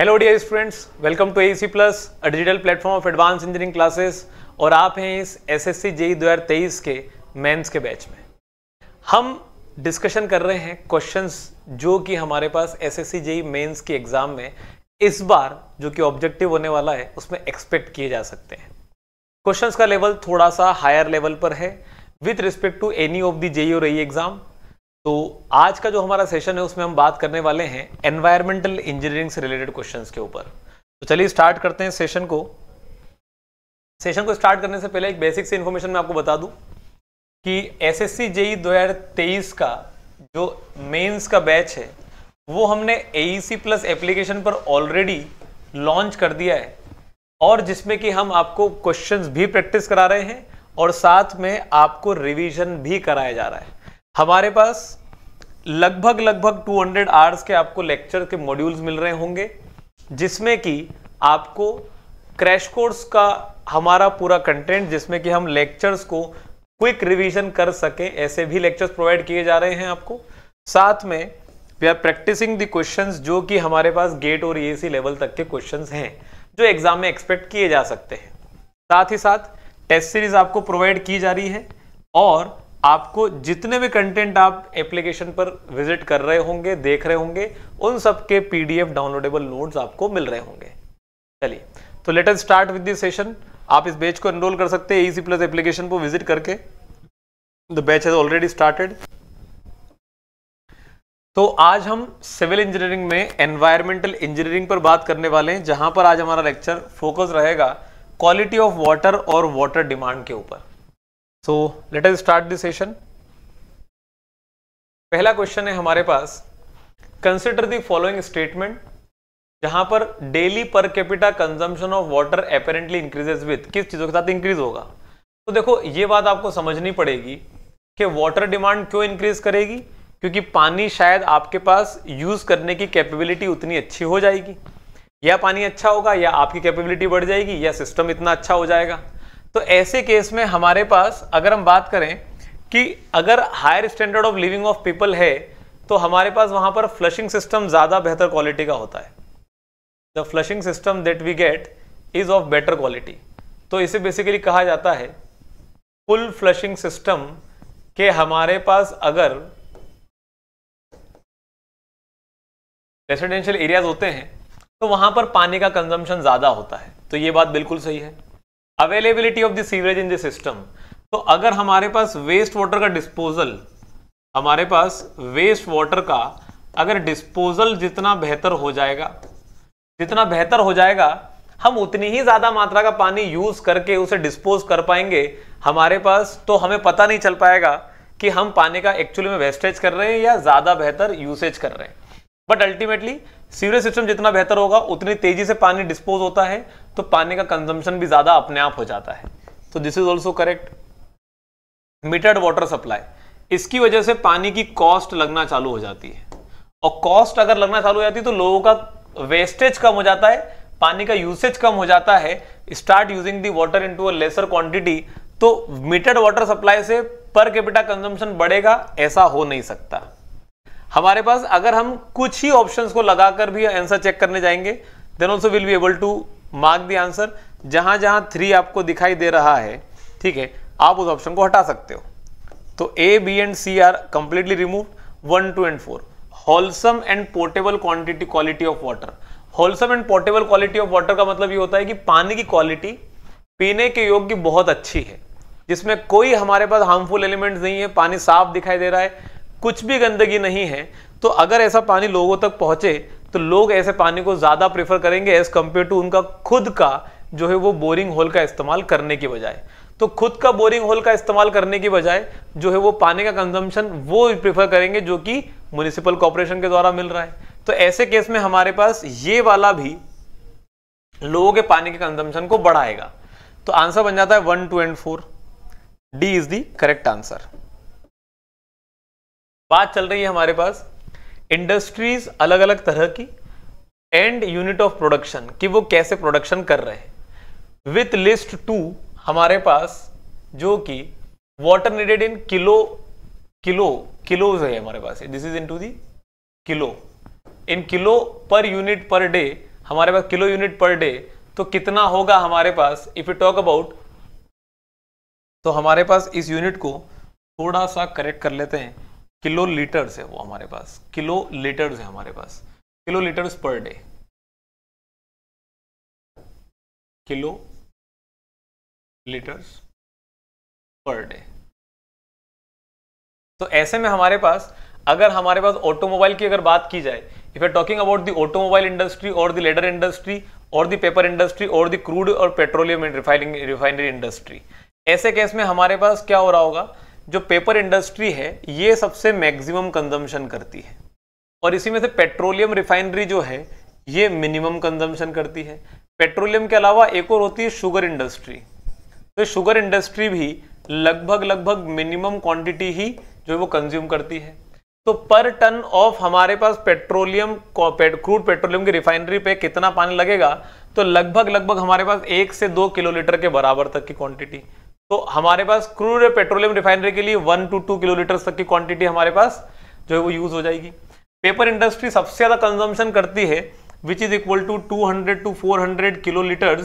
Hello dear students welcome to AC plus a digital platform of advance engineering classes और आप हैं इस SSC JE 2023 के mains के बैच में हम डिस्कशन कर रहे हैं क्वेश्चंस जो कि हमारे पास एसएससी जेई मेन्स के एग्ज़ाम में इस बार जो कि ऑब्जेक्टिव होने वाला है उसमें एक्सपेक्ट किए जा सकते हैं क्वेश्चंस का लेवल थोड़ा सा हायर लेवल पर है with respect to any of the JE और एग्ज़ाम तो आज का जो हमारा सेशन है उसमें हम बात करने वाले हैं एनवायरमेंटल इंजीनियरिंग से रिलेटेड क्वेश्चंस के ऊपर तो चलिए स्टार्ट करते हैं सेशन को सेशन को स्टार्ट करने से पहले एक बेसिक सी इन्फॉर्मेशन मैं आपको बता दूं कि एस एस सी जेई दो का जो मेंस का बैच है वो हमने ए सी प्लस एप्लीकेशन पर ऑलरेडी लॉन्च कर दिया है और जिसमें कि हम आपको क्वेश्चंस भी प्रैक्टिस करा रहे हैं और साथ में आपको रिवीजन भी कराया जा रहा है हमारे पास लगभग लगभग 200 हंड्रेड आवर्स के आपको लेक्चर के मॉड्यूल्स मिल रहे होंगे जिसमें कि आपको क्रैश कोर्स का हमारा पूरा कंटेंट जिसमें कि हम लेक्चर्स को क्विक रिवीजन कर सकें ऐसे भी लेक्चर्स प्रोवाइड किए जा रहे हैं आपको साथ में we are practising the questions जो कि हमारे पास गेट और ए e लेवल तक के क्वेश्चंस हैं जो एग्जाम में एक्सपेक्ट किए जा सकते हैं साथ ही साथ टेस्ट सीरीज आपको प्रोवाइड की जा रही है और आपको जितने भी कंटेंट आप एप्लीकेशन पर विजिट कर रहे होंगे देख रहे होंगे उन सब के पीडीएफ डाउनलोडेबल नोट्स आपको मिल रहे होंगे चलिए तो let us start with this session आप इस बैच को एनरोल कर सकते हैं ई प्लस एप्लीकेशन पर विजिट करके the batch has already started तो आज हम सिविल इंजीनियरिंग में एनवायरमेंटल इंजीनियरिंग पर बात करने वाले हैं जहां पर आज हमारा लेक्चर फोकस रहेगा क्वालिटी ऑफ वाटर और वाटर डिमांड के ऊपर so let us start this session पहला क्वेश्चन है हमारे पास कंसिडर दी फॉलोइंग स्टेटमेंट जहां पर daily per capita consumption of water apparently increases with किस चीज़ों के साथ इंक्रीज होगा तो देखो ये बात आपको समझनी पड़ेगी कि वाटर डिमांड क्यों इंक्रीज करेगी क्योंकि पानी शायद आपके पास यूज़ करने की कैपेबिलिटी उतनी अच्छी हो जाएगी या पानी अच्छा होगा या आपकी कैपेबिलिटी बढ़ जाएगी या सिस्टम इतना अच्छा हो जाएगा तो ऐसे केस में हमारे पास अगर हम बात करें कि अगर higher standard of living of people है तो हमारे पास वहां पर फ्लशिंग सिस्टम ज़्यादा बेहतर क्वालिटी का होता है the flushing system that we get is of better quality तो इसे बेसिकली कहा जाता है फुल फ्लशिंग सिस्टम के हमारे पास अगर रेसिडेंशियल एरियाज होते हैं तो वहां पर पानी का कंजम्पशन ज़्यादा होता है तो ये बात बिल्कुल सही है availability of the sewerage in the system तो अगर हमारे पास वेस्ट वाटर का डिस्पोजल हमारे पास वेस्ट वाटर का अगर डिस्पोजल जितना बेहतर हो जाएगा जितना बेहतर हो जाएगा हम उतनी ही ज़्यादा मात्रा का पानी यूज़ करके उसे डिस्पोज कर पाएंगे हमारे पास तो हमें पता नहीं चल पाएगा कि हम पानी का एक्चुअली में वेस्टेज कर रहे हैं या ज़्यादा बेहतर यूसेज कर रहे हैं बट अल्टीमेटली सीवरेज सिस्टम जितना बेहतर होगा उतनी तेजी से पानी डिस्पोज होता है तो पानी का कंजम्पशन भी ज्यादा अपने आप हो जाता है तो this is also correct metered water supply इसकी वजह से पानी की कॉस्ट लगना चालू हो जाती है और कॉस्ट अगर लगना चालू हो जाती है तो लोगों का वेस्टेज कम हो जाता है पानी का यूसेज कम हो जाता है start using the water into a lesser quantity तो मीटर्ड वाटर सप्लाई से पर कैपिटा कंजम्पशन बढ़ेगा ऐसा हो नहीं सकता हमारे पास अगर हम कुछ ही ऑप्शंस को लगाकर भी आंसर चेक करने जाएंगे then also will be able to mark the answer जहां जहां थ्री आपको दिखाई दे रहा है ठीक है आप उस ऑप्शन को हटा सकते हो तो A B and C are completely remove one two and four wholesome and portable quantity quality of water wholesome and portable quality of water का मतलब ये होता है कि पानी की क्वालिटी पीने के योग्य बहुत अच्छी है जिसमें कोई हमारे पास हार्मफुल एलिमेंट्स नहीं है पानी साफ दिखाई दे रहा है कुछ भी गंदगी नहीं है तो अगर ऐसा पानी लोगों तक पहुंचे तो लोग ऐसे पानी को ज़्यादा प्रेफर करेंगे एज़ कंपेयर टू उनका खुद का जो है वो बोरिंग होल का इस्तेमाल करने की बजाय तो खुद का बोरिंग होल का इस्तेमाल करने की बजाय जो है वो पानी का कंजम्पशन वो प्रेफर करेंगे जो कि म्यूनिसिपल कॉरपोरेशन के द्वारा मिल रहा है तो ऐसे केस में हमारे पास ये वाला भी लोगों के पानी के कंजम्पशन को बढ़ाएगा तो आंसर बन जाता है one two and four D is the correct answer बात चल रही है हमारे पास इंडस्ट्रीज अलग अलग तरह की एंड यूनिट ऑफ प्रोडक्शन कि वो कैसे प्रोडक्शन कर रहे हैं विथ लिस्ट टू हमारे पास जो कि water needed in kilo kilo kilos है हमारे पास this is into the kilo in kilo per unit per day हमारे पास किलो यूनिट पर डे तो कितना होगा हमारे पास इफ यू टॉक अबाउट तो हमारे पास इस यूनिट को थोड़ा सा करेक्ट कर लेते हैं किलो लीटर्स है वो हमारे पास किलो लीटर्स है हमारे पास kilo litres per day kilo litres per day तो ऐसे में हमारे पास अगर हमारे पास ऑटोमोबाइल की अगर बात की जाए if are talking about the automobile industry और द लेडर इंडस्ट्री और द पेपर इंडस्ट्री और द क्रूड और petroleum and refining refinery industry ऐसे केस में हमारे पास क्या हो रहा होगा जो पेपर इंडस्ट्री है ये सबसे मैक्सिमम कंजम्पशन करती है और इसी में से पेट्रोलियम रिफाइनरी जो है ये मिनिमम कंजम्पशन करती है पेट्रोलियम के अलावा एक और होती है शुगर इंडस्ट्री तो शुगर इंडस्ट्री भी लगभग लगभग मिनिमम क्वांटिटी ही जो है वो कंज्यूम करती है तो पर टन ऑफ हमारे पास पेट्रोलियम क्रूड पेट्रोलियम की रिफाइनरी पे कितना पानी लगेगा तो लगभग लगभग हमारे पास एक से दो किलो लीटर के बराबर तक की क्वांटिटी तो हमारे पास क्रूड पेट्रोलियम रिफाइनरी के लिए वन टू टू किलोलीटर तक की क्वांटिटी हमारे पास जो है वो यूज हो जाएगी पेपर इंडस्ट्री सबसे ज्यादा कंजम्पशन करती है which is equal to 200 to four hundred kilolitre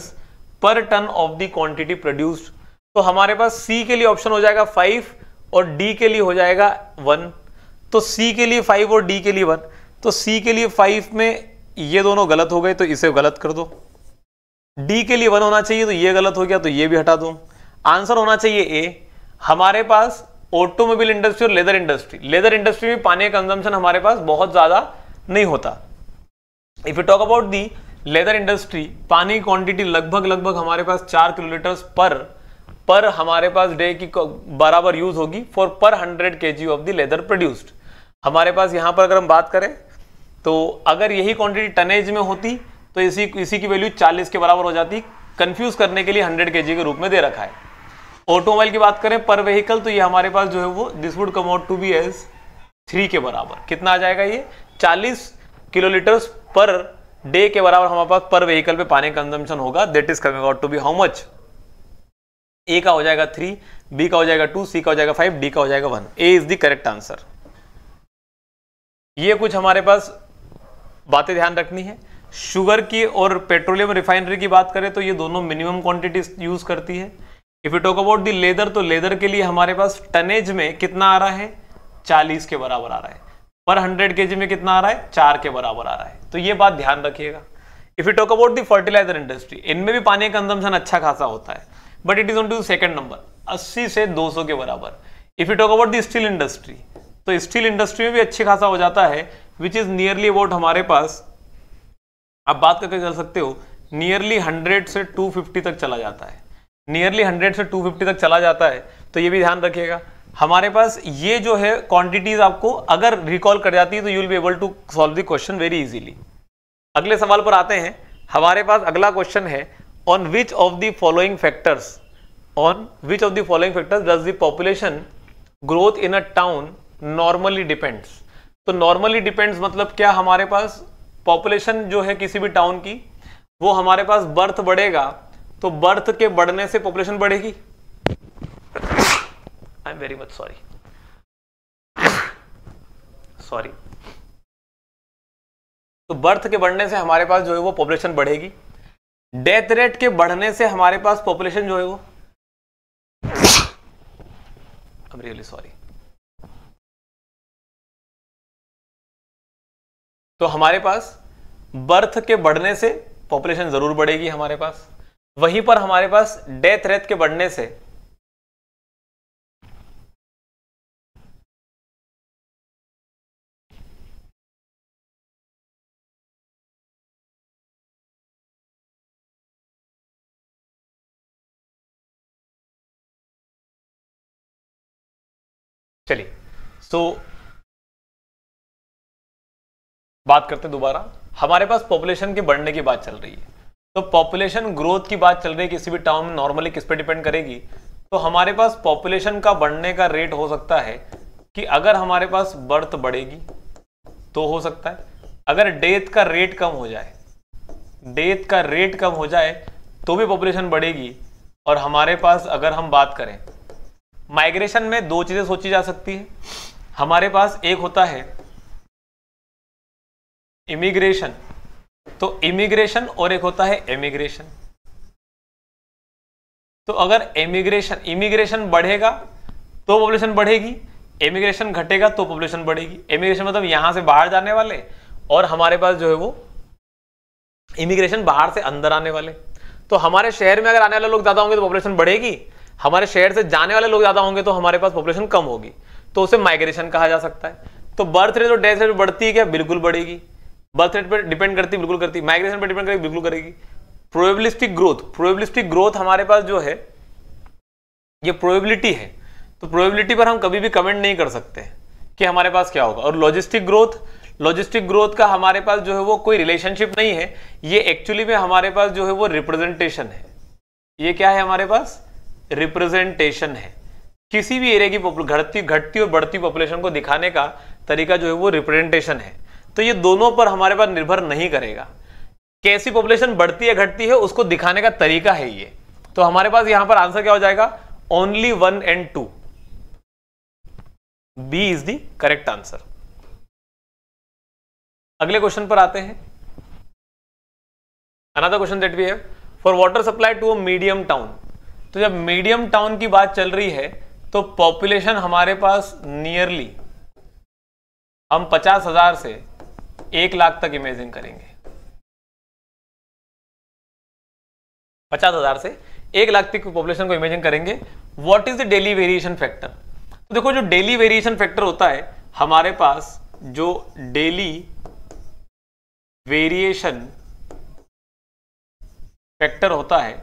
per ton of the quantity produced तो हमारे पास सी के लिए ऑप्शन हो जाएगा फाइव और डी के लिए हो जाएगा वन तो सी के लिए फाइव और डी के लिए वन तो सी के लिए फाइव में ये दोनों गलत हो गए तो इसे गलत कर दो डी के लिए वन होना चाहिए तो ये गलत हो गया तो ये भी हटा दो आंसर होना चाहिए ए हमारे पास ऑटोमोबाइल इंडस्ट्री और लेदर इंडस्ट्री लेदर इंडस्ट्री में पानी का कंजम्पशन हमारे पास बहुत ज़्यादा नहीं होता if you talk about the leather industry पानी की क्वांटिटी लगभग लगभग हमारे पास चार किलोलीटर्स पर पर हमारे पास डे की बराबर यूज होगी for per hundred K G of the leather produced हमारे पास यहाँ पर अगर हम बात करें तो अगर यही क्वांटिटी टनेज में होती तो इसी इसी की वैल्यू 40 के बराबर हो जाती कंफ्यूज करने के लिए 100 के के रूप में दे रखा है ऑटोमोबाइल की बात करें पर व्हीकल तो ये हमारे पास जो है वो this would come out to be as three के बराबर कितना आ जाएगा ये चालीस किलोलीटर पर डे के बराबर हमारे पास पर व्हीकल पे पानी कंजम्पशन होगा that is coming out to be how much A का हो जाएगा थ्री बी का हो जाएगा टू सी का हो जाएगा फाइव डी का हो जाएगा one A is the correct answer ये कुछ हमारे पास बातें ध्यान रखनी है शुगर की और पेट्रोलियम रिफाइनरी की बात करें तो ये दोनों मिनिमम क्वांटिटी यूज करती है if you talk about the leather तो लेदर के लिए हमारे पास टनेज में कितना आ रहा है चालीस के बराबर आ रहा है पर हंड्रेड के में कितना आ रहा है चार के बराबर आ रहा है तो ये बात ध्यान रखिएगा if you talk about the fertiliser industry इनमें भी पानी का कंजम्पन अच्छा खासा होता है but it is on to second number 80 से 200 के बराबर if you talk about the steel industry तो स्टील इंडस्ट्री में भी अच्छी खासा हो जाता है विच इज नियरली अबाउट हमारे पास आप बात करके चल सकते हो नियरली हंड्रेड से टू तक चला जाता है नियरली हंड्रेड से टू फिफ्टी तक चला जाता है तो ये भी ध्यान रखिएगा हमारे पास ये जो है क्वांटिटीज आपको अगर रिकॉल कर जाती है तो you will be able to solve the question very easily अगले सवाल पर आते हैं हमारे पास अगला क्वेश्चन है on which of the following factors on which of the following factors does the population growth in a town normally depends तो normally depends मतलब क्या हमारे पास पॉपुलेशन जो है किसी भी टाउन की वो हमारे पास बर्थ बढ़ेगा तो बर्थ के बढ़ने से पॉपुलेशन बढ़ेगी I am very much sorry sorry तो बर्थ के बढ़ने से हमारे पास जो है वो पॉपुलेशन बढ़ेगी डेथ रेट के बढ़ने से हमारे पास पॉपुलेशन जो है वो आई रियली सॉरी तो हमारे पास बर्थ के बढ़ने से पॉपुलेशन जरूर बढ़ेगी हमारे पास वहीं पर हमारे पास डेथ रेट के बढ़ने से चलिए सो so, बात करते हैं दोबारा हमारे पास पॉपुलेशन के बढ़ने की बात चल रही है तो पॉपुलेशन ग्रोथ की बात चल रही है किसी भी टाउन में नॉर्मली किस पर डिपेंड करेगी तो हमारे पास पॉपुलेशन का बढ़ने का रेट हो सकता है कि अगर हमारे पास बर्थ बढ़ेगी तो हो सकता है अगर डेथ का रेट कम हो जाए डेथ का रेट कम हो जाए तो भी पॉपुलेशन बढ़ेगी और हमारे पास अगर हम बात करें माइग्रेशन में दो चीज़ें सोची जा सकती है हमारे पास एक होता है इमिग्रेशन तो इमिग्रेशन और एक होता है एमिग्रेशन तो अगर एमिग्रेशन इमिग्रेशन बढ़ेगा तो पॉपुलेशन बढ़ेगी एमिग्रेशन घटेगा तो पॉपुलेशन बढ़ेगी एमिग्रेशन मतलब यहां से बाहर जाने वाले और हमारे पास जो है वो इमिग्रेशन बाहर से अंदर आने वाले तो हमारे शहर में अगर आने वाले लोग ज़्यादा होंगे तो पॉपुलेशन बढ़ेगी हमारे शहर से जाने वाले लोग ज़्यादा होंगे तो हमारे पास पॉपुलेशन कम होगी तो उसे माइग्रेशन कहा जा सकता है तो बर्थ रेट और डेथ रेट बढ़ती है क्या बिल्कुल बढ़ेगी बर्थ रेट पर डिपेंड करती बिल्कुल करती माइग्रेशन पर डिपेंड करेगी बिल्कुल करेगी प्रोबेबिलिस्टिक ग्रोथ प्रोबेबिलिस्टिक ग्रोथ हमारे पास जो है ये प्रोबेबिलिटी है तो प्रोबेबिलिटी पर हम कभी भी कमेंट नहीं कर सकते कि हमारे पास क्या होगा और लॉजिस्टिक ग्रोथ लॉजिस्टिक ग्रोथ का हमारे पास जो है वो कोई रिलेशनशिप नहीं है ये एक्चुअली में हमारे पास जो है वो रिप्रेजेंटेशन है ये क्या है हमारे पास रिप्रेजेंटेशन है किसी भी एरिया की घटती घटती और बढ़ती पॉपुलेशन को दिखाने का तरीका जो है वो रिप्रेजेंटेशन है तो ये दोनों पर हमारे पास निर्भर नहीं करेगा कैसी पॉपुलेशन बढ़ती है घटती है उसको दिखाने का तरीका है ये तो हमारे पास यहां पर आंसर क्या हो जाएगा only one and two B is the correct answer अगले क्वेश्चन पर आते हैं another question that we have for water supply to a medium town तो जब मीडियम टाउन की बात चल रही है तो पॉपुलेशन हमारे पास नियरली हम पचास हजार से एक लाख तक इमेजिन करेंगे पचास हजार से एक लाख तक पॉपुलेशन को इमेजिन करेंगे what is the daily variation factor तो देखो जो डेली वेरिएशन फैक्टर होता है हमारे पास जो डेली वेरिएशन फैक्टर होता है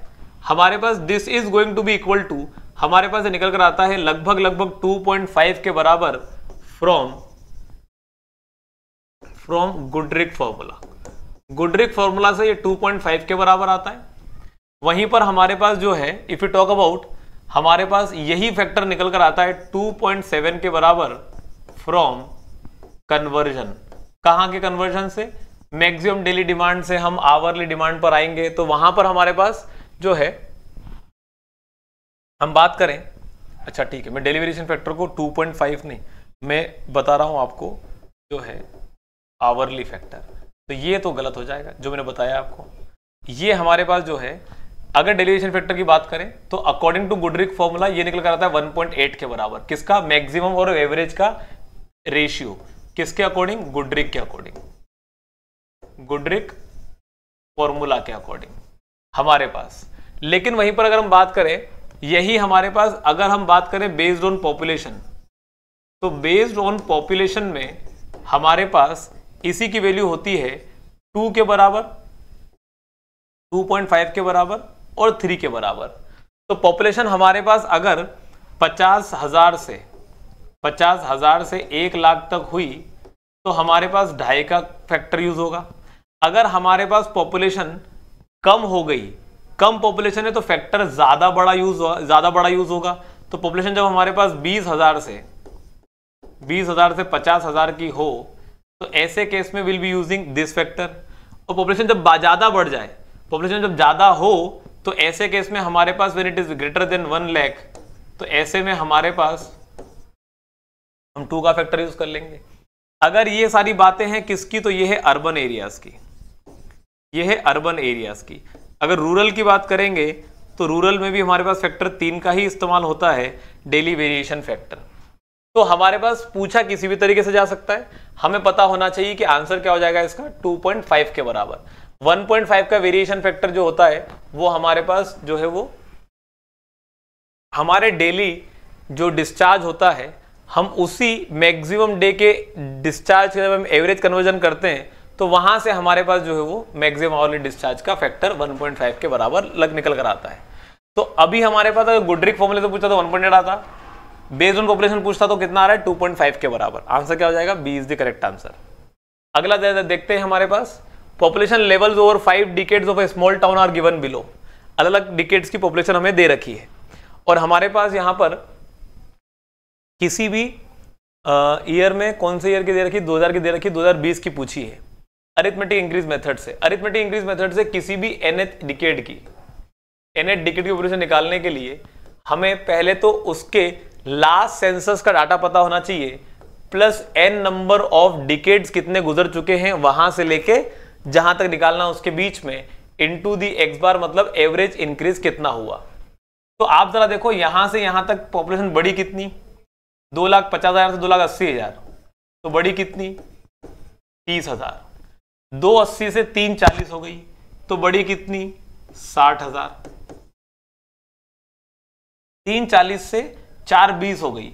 हमारे पास this is going to be equal to हमारे पास निकल कर आता है लगभग लगभग 2.5 के बराबर from from Goodrich formula Goodrich formula से ये 2.5 के बराबर आता है वहीं पर हमारे पास जो है इफ यू टॉक अबाउट हमारे पास यही फैक्टर निकल कर आता है 2.7 के बराबर फ्रॉम कन्वर्जन कहाँ के कन्वर्जन से मैक्सिमम डेली डिमांड से हम आवरली डिमांड पर आएंगे तो वहां पर हमारे पास जो है हम बात करें अच्छा ठीक है मैं डेली फैक्टर को 2.5 नहीं मैं बता रहा हूं आपको जो है आवरली फैक्टर तो ये तो गलत हो जाएगा जो मैंने बताया आपको ये हमारे पास जो है अगर डेलीवेशन फैक्टर की बात करें तो अकॉर्डिंग टू गुडरिक फॉर्मूला ये निकल कर आता है 1.8 के बराबर किसका मैक्सिमम और एवरेज का रेशियो किसके अकॉर्डिंग गुडरिक के अकॉर्डिंग गुडरिक फॉर्मूला के अकॉर्डिंग हमारे पास लेकिन वहीं पर अगर हम बात करें यही हमारे पास अगर हम बात करें बेस्ड ऑन पॉपुलेशन तो बेस्ड ऑन पॉपुलेशन में हमारे पास इसी की वैल्यू होती है टू के बराबर टू पॉइंट फाइव के बराबर और थ्री के बराबर तो पॉपुलेशन हमारे पास अगर पचास हजार से पचास हजार से एक लाख तक हुई तो हमारे पास ढाई का फैक्टर यूज होगा अगर हमारे पास पॉपुलेशन कम हो गई कम पॉपुलेशन है तो फैक्टर ज्यादा बड़ा यूज ज्यादा बड़ा यूज होगा तो पॉपुलेशन जब हमारे पास बीस हजार से बीस हजार से पचास हजार की हो तो ऐसे केस में will be using this factor और पॉपुलेशन जब ज़्यादा बढ़ जाए पॉपुलेशन जब ज़्यादा हो तो ऐसे केस में हमारे पास when it is greater than one lakh तो ऐसे में हमारे पास हम टू का फैक्टर यूज कर लेंगे अगर ये सारी बातें हैं किसकी तो ये है अर्बन एरियाज की ये है अर्बन एरियाज की अगर रूरल की बात करेंगे तो रूरल में भी हमारे पास फैक्टर तीन का ही इस्तेमाल होता है डेली वेरिएशन फैक्टर तो हमारे पास पूछा किसी भी तरीके से जा सकता है हमें पता होना चाहिए कि आंसर क्या हो जाएगा इसका 2.5 के बराबर 1.5 का वेरिएशन फैक्टर जो होता है वो हमारे पास जो है वो हमारे डेली जो डिस्चार्ज होता है हम उसी मैक्सिमम डे के डिस्चार्ज जब हम एवरेज कन्वर्जन करते हैं तो वहां से हमारे पास जो है वो मैक्सिमम आवरली डिस्चार्ज का फैक्टर 1.5 के बराबर लग निकल कर आता है तो अभी हमारे पास अगर गुडरिक फॉर्मूले से पूछा तो 1.8 आता बेस्ड ऑन पॉपुलेशन पूछता तो कितना आ रहा है 2.5 के बराबर आंसर क्या हो जाएगा B is the correct answer अगला दे, दे देखते हैं हमारे पास population levels over five decades of a small town are given below अलग अलग डिकेट्स की पॉपुलेशन हमें दे रखी है और हमारे पास यहाँ पर किसी भी ईयर में कौन से ईयर की दे रखी 2000 की दे रखी 2020 की पूछी है अरिथमेटिक इंक्रीज मेथड से अरिथमेटिक इंक्रीज मेथड से किसी भी एनएथ डिकेट की एनएथ डिकेट की पॉपुलेशन निकालने के लिए हमें पहले तो उसके लास्ट सेंसस का डाटा पता होना चाहिए plus n number of decades कितने गुजर चुके हैं वहां से लेके जहां तक निकालना उसके बीच में इनटू दी एक्स बार मतलब एवरेज इंक्रीज कितना हुआ तो आप जरा देखो यहां से यहां तक पॉपुलेशन बड़ी कितनी दो लाख पचास हजार से दो लाख अस्सी हजार तो बड़ी कितनी तीस हजार दो अस्सी से तीन चालीस हो गई तो बड़ी कितनी साठ हजार तीन चालीस से चार बीस हो गई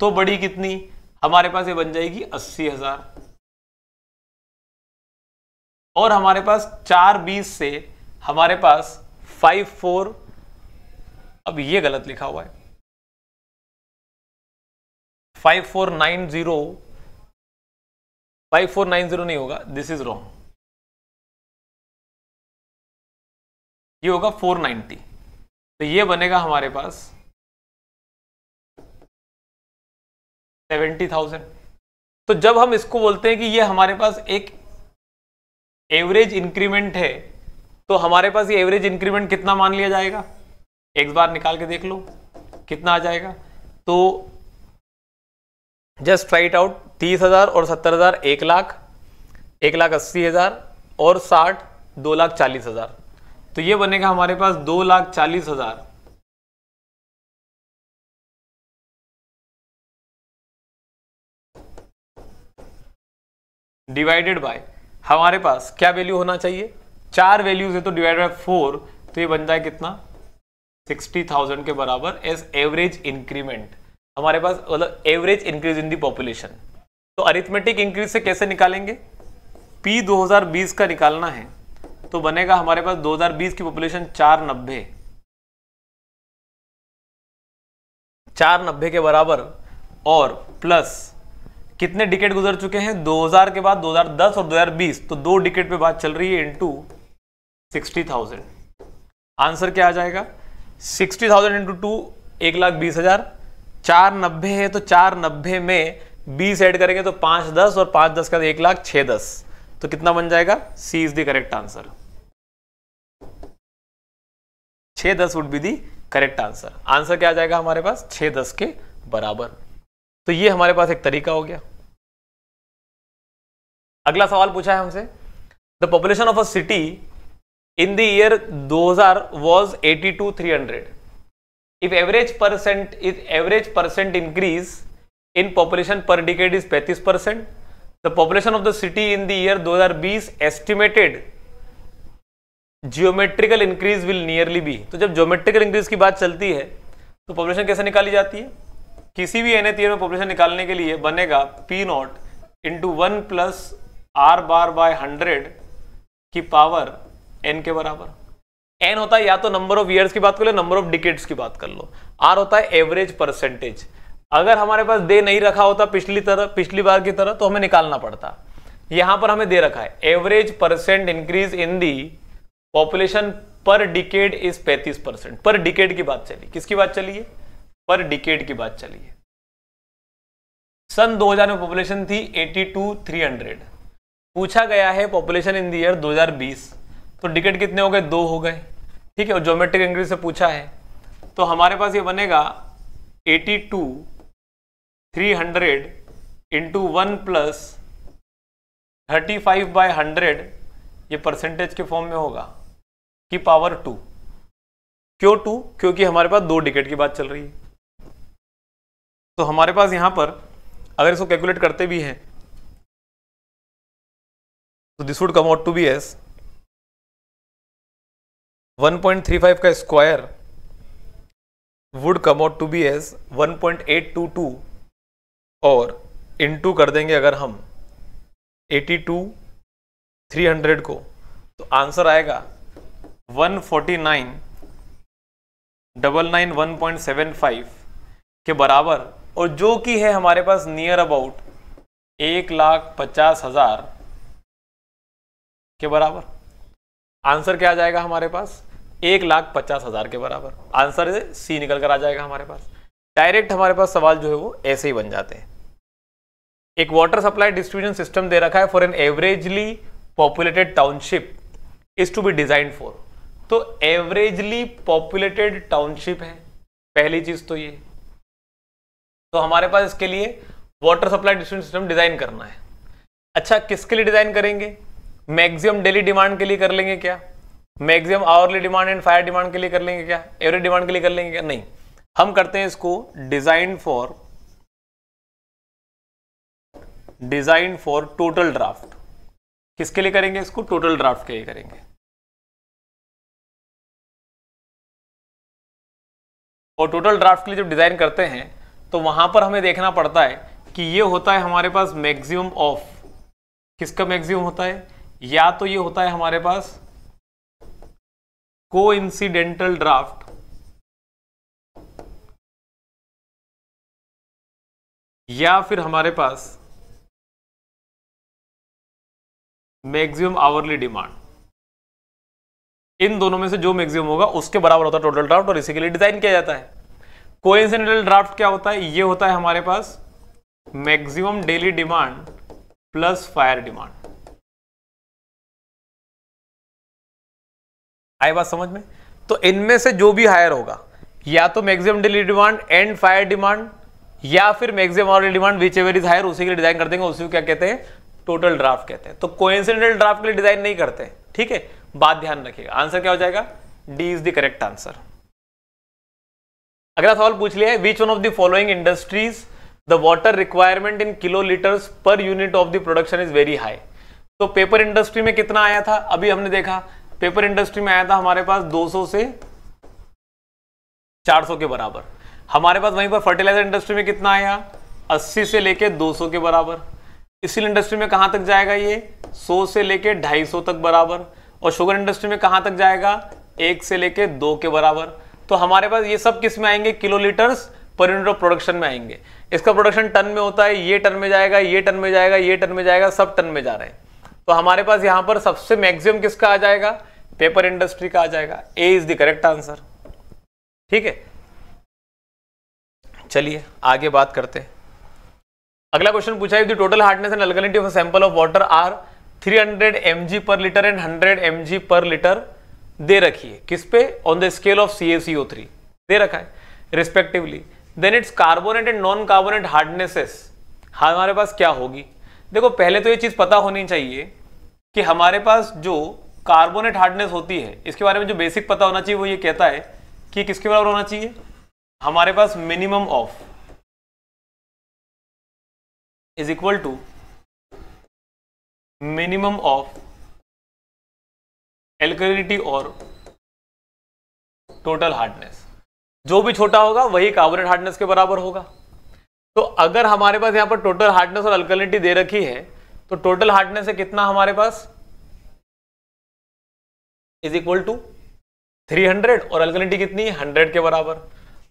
तो बड़ी कितनी हमारे पास ये बन जाएगी अस्सी हजार और हमारे पास चार बीस से हमारे पास फाइव फोर अब ये गलत लिखा हुआ है five four nine zero five four nine zero नहीं होगा दिस इज रॉन्ग ये होगा फोर नाइन्टी तो ये बनेगा हमारे पास सेवेंटी थाउजेंड तो जब हम इसको बोलते हैं कि ये हमारे पास एक एवरेज इंक्रीमेंट है तो हमारे पास ये एवरेज इंक्रीमेंट कितना मान लिया जाएगा एक बार निकाल के देख लो कितना आ जाएगा तो जस्ट राइट आउट तीस हज़ार और सत्तर हज़ार एक लाख एक लाख अस्सी हज़ार और साठ दो लाख चालीस हज़ार तो ये बनेगा हमारे पास दो लाख चालीस हज़ार डिवाइडेड बाय हमारे पास क्या वैल्यू होना चाहिए चार वैल्यूज है तो डिवाइड बाय फोर तो ये बनता है कितना सिक्सटी थाउजेंड के बराबर एज एवरेज इंक्रीमेंट हमारे पास मतलब average increase in the population तो अरिथमेटिक इंक्रीज से कैसे निकालेंगे पी 2020 का निकालना है तो बनेगा हमारे पास 2020 की पॉपुलेशन चार नब्बे चार नब्बे के बराबर और प्लस कितने डिकेट गुजर चुके हैं 2000 के बाद 2010 और 2020 तो दो डिकेट पे बात चल रही है इंटू सिक्सटी थाउजेंड आंसर क्या आ जाएगा सिक्सटी थाउजेंड इंटू टू एक लाख बीस हजार चार नब्बे है तो चार नब्बे में बीस ऐड करेंगे तो पांच दस और पांच दस का तो एक लाख छह दस तो कितना बन जाएगा C is the correct answer छह दस would be the correct answer answer क्या आ जाएगा हमारे पास छह दस के बराबर तो ये हमारे पास एक तरीका हो गया अगला सवाल पूछा है हमसे the population of a city in the year 2000 was 82300 if average percent if average percent increase in population per decade is 35 percent the population of the city in the year 2020 estimated geometrical increase will nearly be तो जब geometrical increase की बात चलती है तो population कैसे निकाली जाती है किसी भी एन ईयर में पॉपुलेशन निकालने के लिए बनेगा P naught into one plus R bar by hundred की पावर एन के बराबर एन होता है या तो नंबर ऑफ ईयर्स की बात कर लो नंबर ऑफ डिकेट्स की बात कर लो आर होता है एवरेज परसेंटेज अगर हमारे पास दे नहीं रखा होता पिछली तरह पिछली बार की तरह तो हमें निकालना पड़ता यहां पर हमें दे रखा है average percent increase in the population per decade is 35 percent per decade की बात चली किसकी बात चली है पर डिकेड की बात चली है सन 2000 में पॉपुलेशन थी 82 300 पूछा गया है पॉपुलेशन इन द ईयर 2020 तो डिकेट कितने हो गए दो हो गए ठीक है और जोमेट्रिक इंक्रीज से पूछा है तो हमारे पास ये बनेगा 82 two three hundred into one plus thirty five by hundred ये परसेंटेज के फॉर्म में होगा कि पावर टू क्यों टू क्योंकि हमारे पास दो डिकेट की बात चल रही है तो हमारे पास यहाँ पर अगर इसको कैलकुलेट करते भी हैं so this would come out to be as 1.35 का square would come out to be as 1.822 और into कर देंगे अगर हम 82 300 को तो आंसर आएगा 149 double nine one point seven five के बराबर और जो कि है हमारे पास नियर अबाउट एक लाख पचास हज़ार के बराबर आंसर क्या आ जाएगा हमारे पास एक लाख पचास हजार के बराबर आंसर सी निकल कर आ जाएगा हमारे पास डायरेक्ट हमारे पास सवाल जो है वो ऐसे ही बन जाते हैं एक वाटर सप्लाई डिस्ट्रीब्यूशन सिस्टम दे रखा है for an averagely populated township is to be design for तो एवरेजली पॉपुलेटेड टाउनशिप है पहली चीज तो ये तो हमारे पास इसके लिए water supply distribution system design करना है अच्छा किसके लिए डिजाइन करेंगे मैक्सिमम डेली डिमांड के लिए कर लेंगे क्या maximum hourly demand and fire demand के लिए कर लेंगे क्या एवरेज डिमांड के लिए कर लेंगे क्या नहीं हम करते हैं इसको design for design for total draft किसके लिए करेंगे इसको टोटल ड्राफ्ट के लिए करेंगे और टोटल ड्राफ्ट के लिए जब डिजाइन करते हैं तो वहां पर हमें देखना पड़ता है कि ये होता है हमारे पास मैक्सिमम ऑफ किसका मैक्सिमम होता है या तो ये होता है हमारे पास को इंसिडेंटल ड्राफ्ट या फिर हमारे पास मैक्सिमम आवरली डिमांड इन दोनों में से जो मैक्सिमम होगा उसके बराबर होता है टोटल ड्राफ्ट और इसी के लिए डिजाइन किया जाता है इंसिडेंटल ड्राफ्ट क्या होता है ये होता है हमारे पास maximum daily demand plus fire demand आई बात समझ में तो इनमें से जो भी हायर होगा या तो maximum daily demand and fire demand या फिर maximum order demand whichever is higher उसी के लिए डिजाइन कर देंगे उसी को क्या कहते हैं टोटल ड्राफ्ट कहते हैं तो कोइंसिडेंटल ड्राफ्ट के लिए डिजाइन नहीं करते ठीक है बात ध्यान रखिएगा आंसर क्या हो जाएगा D is the correct answer अगला सवाल पूछ लिया है which one of the following industries the water requirement in kilo litres per unit of the production is very high तो पेपर इंडस्ट्री में कितना आया था अभी हमने देखा पेपर इंडस्ट्री में आया था हमारे पास 200 से 400 के बराबर हमारे पास वहीं पर फर्टिलाइजर इंडस्ट्री में कितना आया 80 से लेके 200 के बराबर स्टील इंडस्ट्री में कहां तक जाएगा ये 100 से लेके 250 तक बराबर और शुगर इंडस्ट्री में कहां तक जाएगा एक से लेके दो के बराबर तो हमारे पास ये सब किस में आएंगे kilo litres per unit of production में आएंगे इसका प्रोडक्शन टन में होता है ये टन में जाएगा ये टन में जाएगा ये टन में जाएगा सब टन में जा रहे हैं तो हमारे पास यहाँ पर सबसे मैक्सिमम किसका आ जाएगा पेपर इंडस्ट्री का आ जाएगा A is the correct answer ठीक है चलिए आगे बात करते हैं अगला क्वेश्चन पूछा है total hardness and alkalinity of sample of water are 300 mg per litre and 100 mg per litre दे रखी है किस पे on the scale of three दे रखा है respectively then its carbonate and non carbonate hardnesses हमारे पास क्या होगी देखो पहले तो ये चीज़ पता होनी चाहिए कि हमारे पास जो कार्बोनेट हार्डनेस होती है इसके बारे में जो बेसिक पता होना चाहिए वो ये कहता है कि किसके बराबर होना चाहिए हमारे पास minimum of is equal to minimum of alkalinity और टोटल हार्डनेस जो भी छोटा होगा वही कार्बोनेट हार्डनेस के बराबर होगा तो अगर हमारे पास यहां पर टोटल हार्डनेस और अल्कलिटी दे रखी है तो टोटल हार्डनेस है कितना हमारे पास इज इक्वल टू 300 और अल्कलिटी कितनी है 100 के बराबर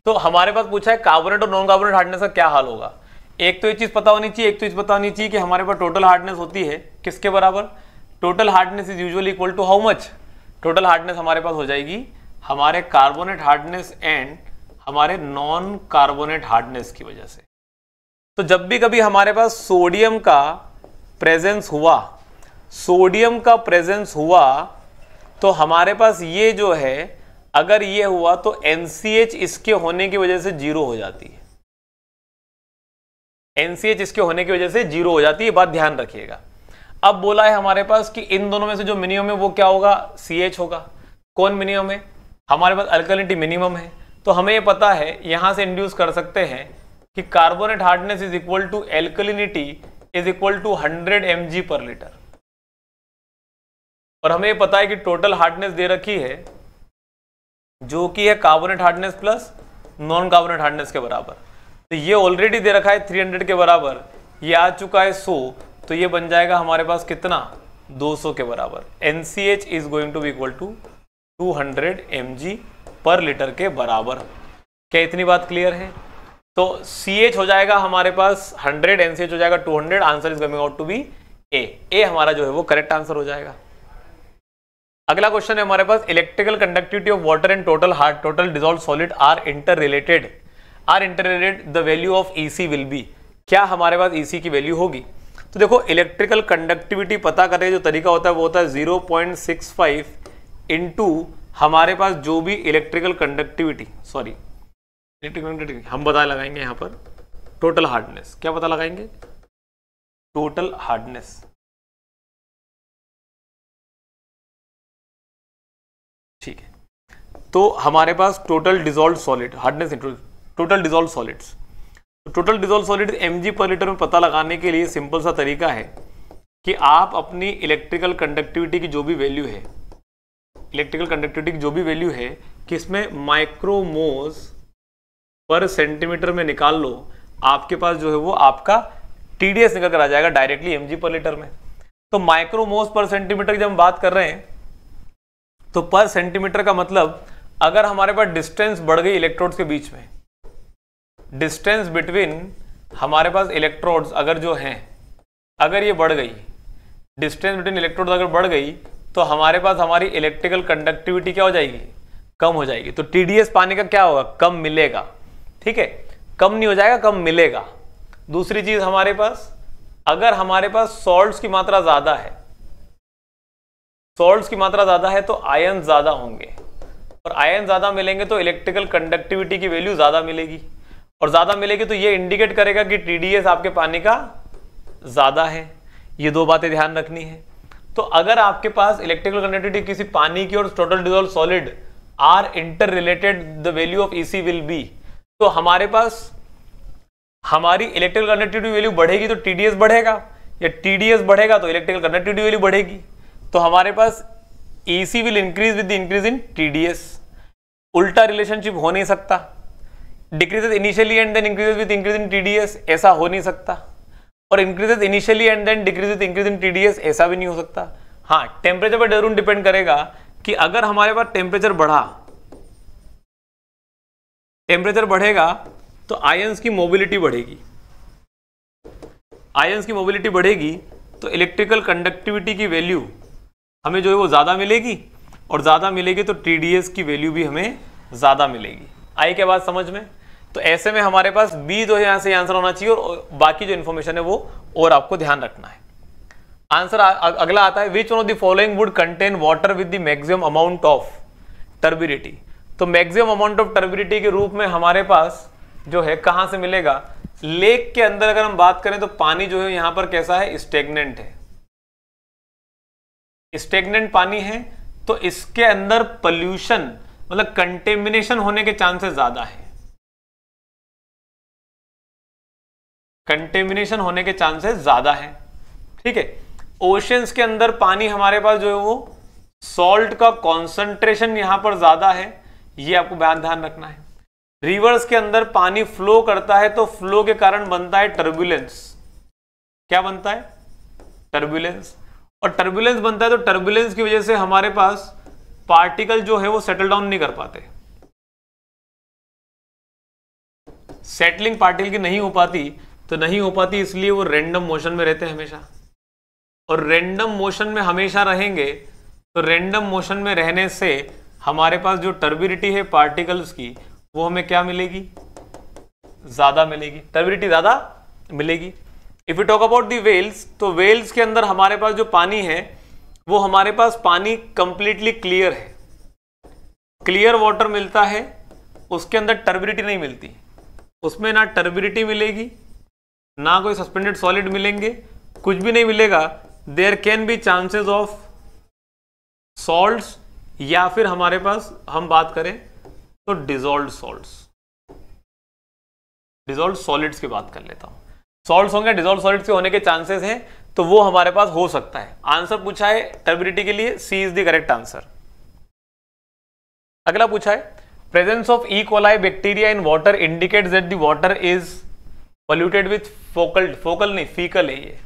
तो हमारे पास पूछा है कार्बोनेट और नॉन कार्बोनेट हार्डनेस का क्या हाल होगा एक तो ये चीज़ पता होनी चाहिए एक तो चीज़ पता होनी चाहिए कि हमारे पास टोटल हार्डनेस होती है किसके बराबर total hardness is usual equal to how much total hardness हमारे पास हो जाएगी हमारे कार्बोनेट हार्डनेस एंड हमारे नॉन कार्बोनेट हार्डनेस की वजह से तो जब भी कभी हमारे पास सोडियम का प्रेजेंस हुआ सोडियम का प्रेजेंस हुआ तो हमारे पास ये जो है अगर ये हुआ तो एन इसके होने की वजह से जीरो हो जाती है एन इसके होने की वजह से जीरो हो जाती है बात ध्यान रखिएगा अब बोला है हमारे पास कि इन दोनों में से जो मिनिमम है वो क्या होगा सी होगा कौन मिनिमम है हमारे पास अल्कलिटी मिनिमम है तो हमें ये पता है यहाँ से इंड्यूस कर सकते हैं कि carbonate hardness is equal to alkalinity is equal to 100 mg per litre और हमें पता है कि टोटल हार्डनेस दे रखी है जो कि है carbonate hardness plus non carbonate hardness के बराबर तो ये ऑलरेडी दे रखा है 300 के बराबर ये आ चुका है 100 तो ये बन जाएगा हमारे पास कितना 200 के बराबर N C H is going to be equal to two hundred M G per litre के बराबर क्या इतनी बात क्लियर है तो सी एच हो जाएगा हमारे पास 100 एन सी एच हो जाएगा 200 answer is going out to be A A हमारा जो है वो करेक्ट आंसर हो जाएगा अगला क्वेश्चन है हमारे पास electrical conductivity of water and total hard total dissolve solid are interrelated are interrelated the value of E will be क्या हमारे पास ई e की वैल्यू होगी तो देखो इलेक्ट्रिकल कंडक्टिविटी पता करने का जो तरीका होता है वो होता है zero point six five two हमारे पास जो भी electrical conductivity sorry electrical conductivity हम पता लगाएंगे यहाँ पर टोटल हार्डनेस क्या पता लगाएंगे टोटल हार्डनेस तो हमारे पास total dissolve solid hardness total dissolve solids total dissolve solid M per litre में पता लगाने के लिए सिंपल सा तरीका है कि आप अपनी इलेक्ट्रिकल कंडक्टिविटी की जो भी वैल्यू है इलेक्ट्रिकल कंडक्टिविटी की जो भी वैल्यू है कि इसमें माइक्रोमोज पर सेंटीमीटर में निकाल लो आपके पास जो है वो आपका टी डी एस निकल कर आ जाएगा डायरेक्टली एम पर लीटर में तो माइक्रोमोस पर सेंटीमीटर की जब हम बात कर रहे हैं तो पर सेंटीमीटर का मतलब अगर हमारे पास डिस्टेंस बढ़ गई इलेक्ट्रोड्स के बीच में डिस्टेंस बिटवीन हमारे पास इलेक्ट्रोड्स अगर जो हैं अगर ये बढ़ गई डिस्टेंस बिटवीन इलेक्ट्रोड्स अगर बढ़ गई तो हमारे पास हमारी इलेक्ट्रिकल कंडक्टिविटी क्या हो जाएगी कम हो जाएगी तो टी पाने का क्या होगा कम मिलेगा ठीक है कम नहीं हो जाएगा कम मिलेगा दूसरी चीज हमारे पास अगर हमारे पास सॉल्ट्स की मात्रा ज्यादा है सॉल्ट्स की मात्रा ज्यादा है तो आयन ज्यादा होंगे और आयन ज़्यादा मिलेंगे तो इलेक्ट्रिकल कंडक्टिविटी की वैल्यू ज़्यादा मिलेगी और ज़्यादा मिलेगी तो ये इंडिकेट करेगा कि टी आपके पानी का ज़्यादा है ये दो बातें ध्यान रखनी है तो अगर आपके पास इलेक्ट्रिकल कंडक्टिविटी किसी पानी की और total dissolve solid are interrelated the value of E will be तो हमारे पास हमारी इलेक्ट्रिकल कंडक्टिविटी वैल्यू बढ़ेगी तो टी बढ़ेगा या टी बढ़ेगा तो इलेक्ट्रिकल कंडक्टिविटी वैल्यू बढ़ेगी तो हमारे पास EC will increase with the increase in TDS उल्टा रिलेशनशिप हो नहीं सकता decreases initially and then increases with increase in TDS ऐसा हो नहीं सकता और increases initially and then decrease with increase in TDS ऐसा भी नहीं हो सकता हाँ टेम्परेचर पर डरून डिपेंड करेगा कि अगर हमारे पास टेम्परेचर बढ़ा टेम्परेचर बढ़ेगा तो आयंस की मोबिलिटी बढ़ेगी आयंस की मोबिलिटी बढ़ेगी तो इलेक्ट्रिकल कंडक्टिविटी की वैल्यू हमें जो है वो ज़्यादा मिलेगी और ज़्यादा मिलेगी तो टी की वैल्यू भी हमें ज़्यादा मिलेगी आई क्या बात समझ में तो ऐसे में हमारे पास बी जो है यहाँ से आंसर होना चाहिए और बाकी जो इन्फॉर्मेशन है वो और आपको ध्यान रखना है आंसर अगला आता है which one of the following would contain water with the maximum amount of turbidity तो मैक्सिमम अमाउंट ऑफ टर्बिडिटी के रूप में हमारे पास जो है कहाँ से मिलेगा लेक के अंदर अगर हम बात करें तो पानी जो है यहाँ पर कैसा है स्टेगनेंट है स्टेगनेंट पानी है तो इसके अंदर पॉल्यूशन मतलब कंटेमिनेशन होने के चांसेस ज्यादा है कंटेमिनेशन होने के चांसेस ज्यादा है ठीक है ओशंस के अंदर पानी हमारे पास जो है वो सॉल्ट का कॉन्सेंट्रेशन यहां पर ज्यादा है ये आपको ध्यान रखना है रिवर्स के अंदर पानी फ्लो करता है तो फ्लो के कारण बनता है टर्बुलेंस क्या बनता है टर्बुलेंस और टर्बुलेंस बनता है तो टर्बुलेंस की वजह से हमारे पास पार्टिकल जो है वो सेटल डाउन नहीं कर पाते सेटलिंग पार्टिकल की नहीं हो पाती तो नहीं हो पाती इसलिए वो रेंडम मोशन में रहते हैं हमेशा और रेंडम मोशन में हमेशा रहेंगे तो रेंडम मोशन में रहने से हमारे पास जो टर्बिडिटी है पार्टिकल्स की वो हमें क्या मिलेगी ज़्यादा मिलेगी टर्बिडिटी ज़्यादा मिलेगी if you talk about the wells तो वेल्स के अंदर हमारे पास जो पानी है वो हमारे पास पानी कंप्लीटली क्लियर है क्लियर वाटर मिलता है उसके अंदर टर्बिडिटी नहीं मिलती उसमें ना टर्बिडिटी मिलेगी ना कोई सस्पेंडेड सॉलिड मिलेंगे कुछ भी नहीं मिलेगा there can be chances of salts या फिर हमारे पास हम बात करें तो डिजोल्व सॉल्ट्स डिजोल्व सॉलिड्स की बात कर लेता हूं सॉल्ट होंगे डिजोल्व सॉलिड से होने के चांसेस हैं तो वो हमारे पास हो सकता है आंसर पूछा है टर्बिडिटी के लिए C is the correct answer अगला पूछा है presence of E coli bacteria in water indicate that the water is polluted with focal focal नहीं फीकल है ये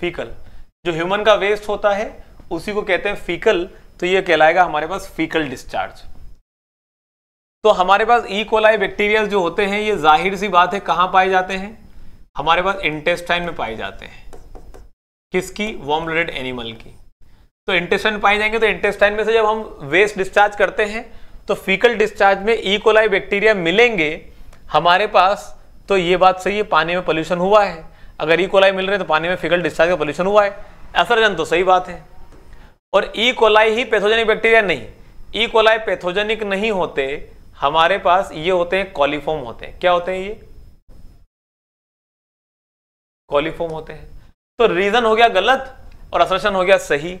फीकल जो ह्यूमन का वेस्ट होता है उसी को कहते हैं फीकल तो ये कहलाएगा हमारे पास फीकल डिस्चार्ज तो हमारे पास ई कोलाई बैक्टीरिया जो होते हैं ये जाहिर सी बात है कहाँ पाए जाते हैं हमारे पास इंटेस्टाइन में पाए जाते हैं किसकी वॉम ब्लडेड एनिमल की तो इंटेस्टाइन पाए जाएंगे तो इंटेस्टाइन में से जब हम वेस्ट डिस्चार्ज करते हैं तो फीकल डिस्चार्ज में ई कोलाई बैक्टीरिया मिलेंगे हमारे पास तो ये बात सही है पानी में पोल्यूशन हुआ है अगर ई e. कोलाई मिल रहे तो पानी में फीकल डिस्चार्ज का पोल्यूशन हुआ है असरजन तो सही बात है और ई e. कोलाई ही पैथोजेनिक बैक्टीरिया नहीं ई कोलाई पैथोजेनिक नहीं होते हमारे पास ये होते हैं कॉलीफॉर्म होते हैं क्या होते हैं ये कॉलीफॉर्म होते हैं तो रीजन हो गया गलत और असरशन हो गया सही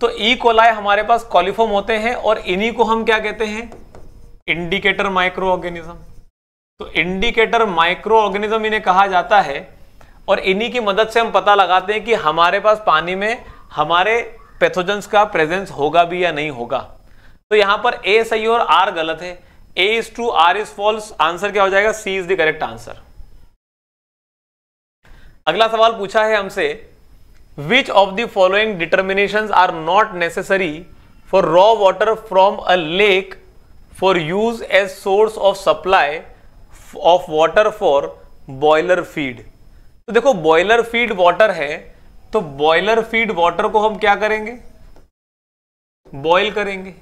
तो ई e कोलाय हमारे पास कॉलीफॉर्म होते हैं और इन्हीं को हम क्या कहते हैं इंडिकेटर माइक्रो ऑर्गेनिज्म तो इंडिकेटर माइक्रो ऑर्गेनिज्म इन्हें कहा जाता है और इन्हीं की मदद से हम पता लगाते हैं कि हमारे पास पानी में हमारे पैथोजेंस का प्रेजेंस होगा भी या नहीं होगा तो यहां पर ए सही और आर गलत है A is true R is false answer क्या हो जाएगा C is the correct answer अगला सवाल पूछा है हमसे which of the following determination are not necessary for raw water from a lake for use as source of supply of water for boiler feed तो देखो बॉयलर फीड वॉटर है तो boiler feed water को हम क्या करेंगे boil करेंगे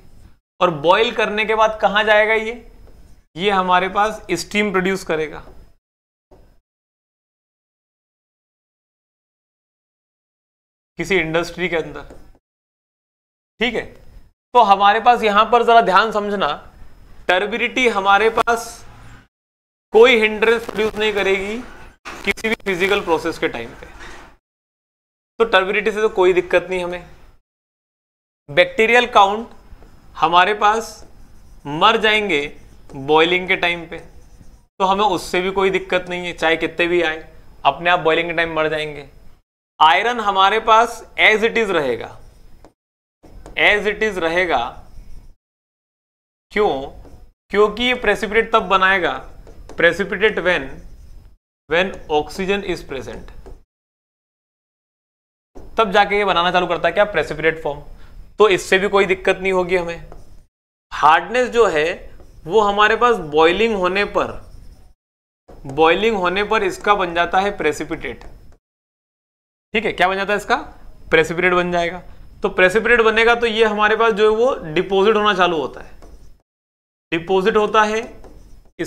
और बॉईल करने के बाद कहां जाएगा ये ये हमारे पास स्टीम प्रोड्यूस करेगा किसी इंडस्ट्री के अंदर ठीक है तो हमारे पास यहां पर जरा ध्यान समझना टर्बिडिटी हमारे पास कोई हिंड्रेंस प्रोड्यूस नहीं करेगी किसी भी फिजिकल प्रोसेस के टाइम पे तो टर्बिडिटी से तो कोई दिक्कत नहीं हमें बैक्टीरियल काउंट हमारे पास मर जाएंगे बॉइलिंग के टाइम पे तो हमें उससे भी कोई दिक्कत नहीं है चाहे कितने भी आए अपने आप बॉइलिंग के टाइम मर जाएंगे आयरन हमारे पास एज इट इज रहेगा एज इट इज रहेगा क्यों क्योंकि ये प्रेसिपिटेट तब बनाएगा precipitate when when oxygen is present तब जाके ये बनाना चालू करता है क्या प्रेसिपिटेट फॉर्म तो इससे भी कोई दिक्कत नहीं होगी हमें हार्डनेस जो है वो हमारे पास बॉइलिंग होने पर बॉइलिंग होने पर इसका बन जाता है प्रेसिपिटेट ठीक है क्या बन जाता है इसका प्रेसिपिटेट बन जाएगा तो प्रेसिपिटेट बनेगा तो ये हमारे पास जो है वो डिपोजिट होना चालू होता है डिपोजिट होता है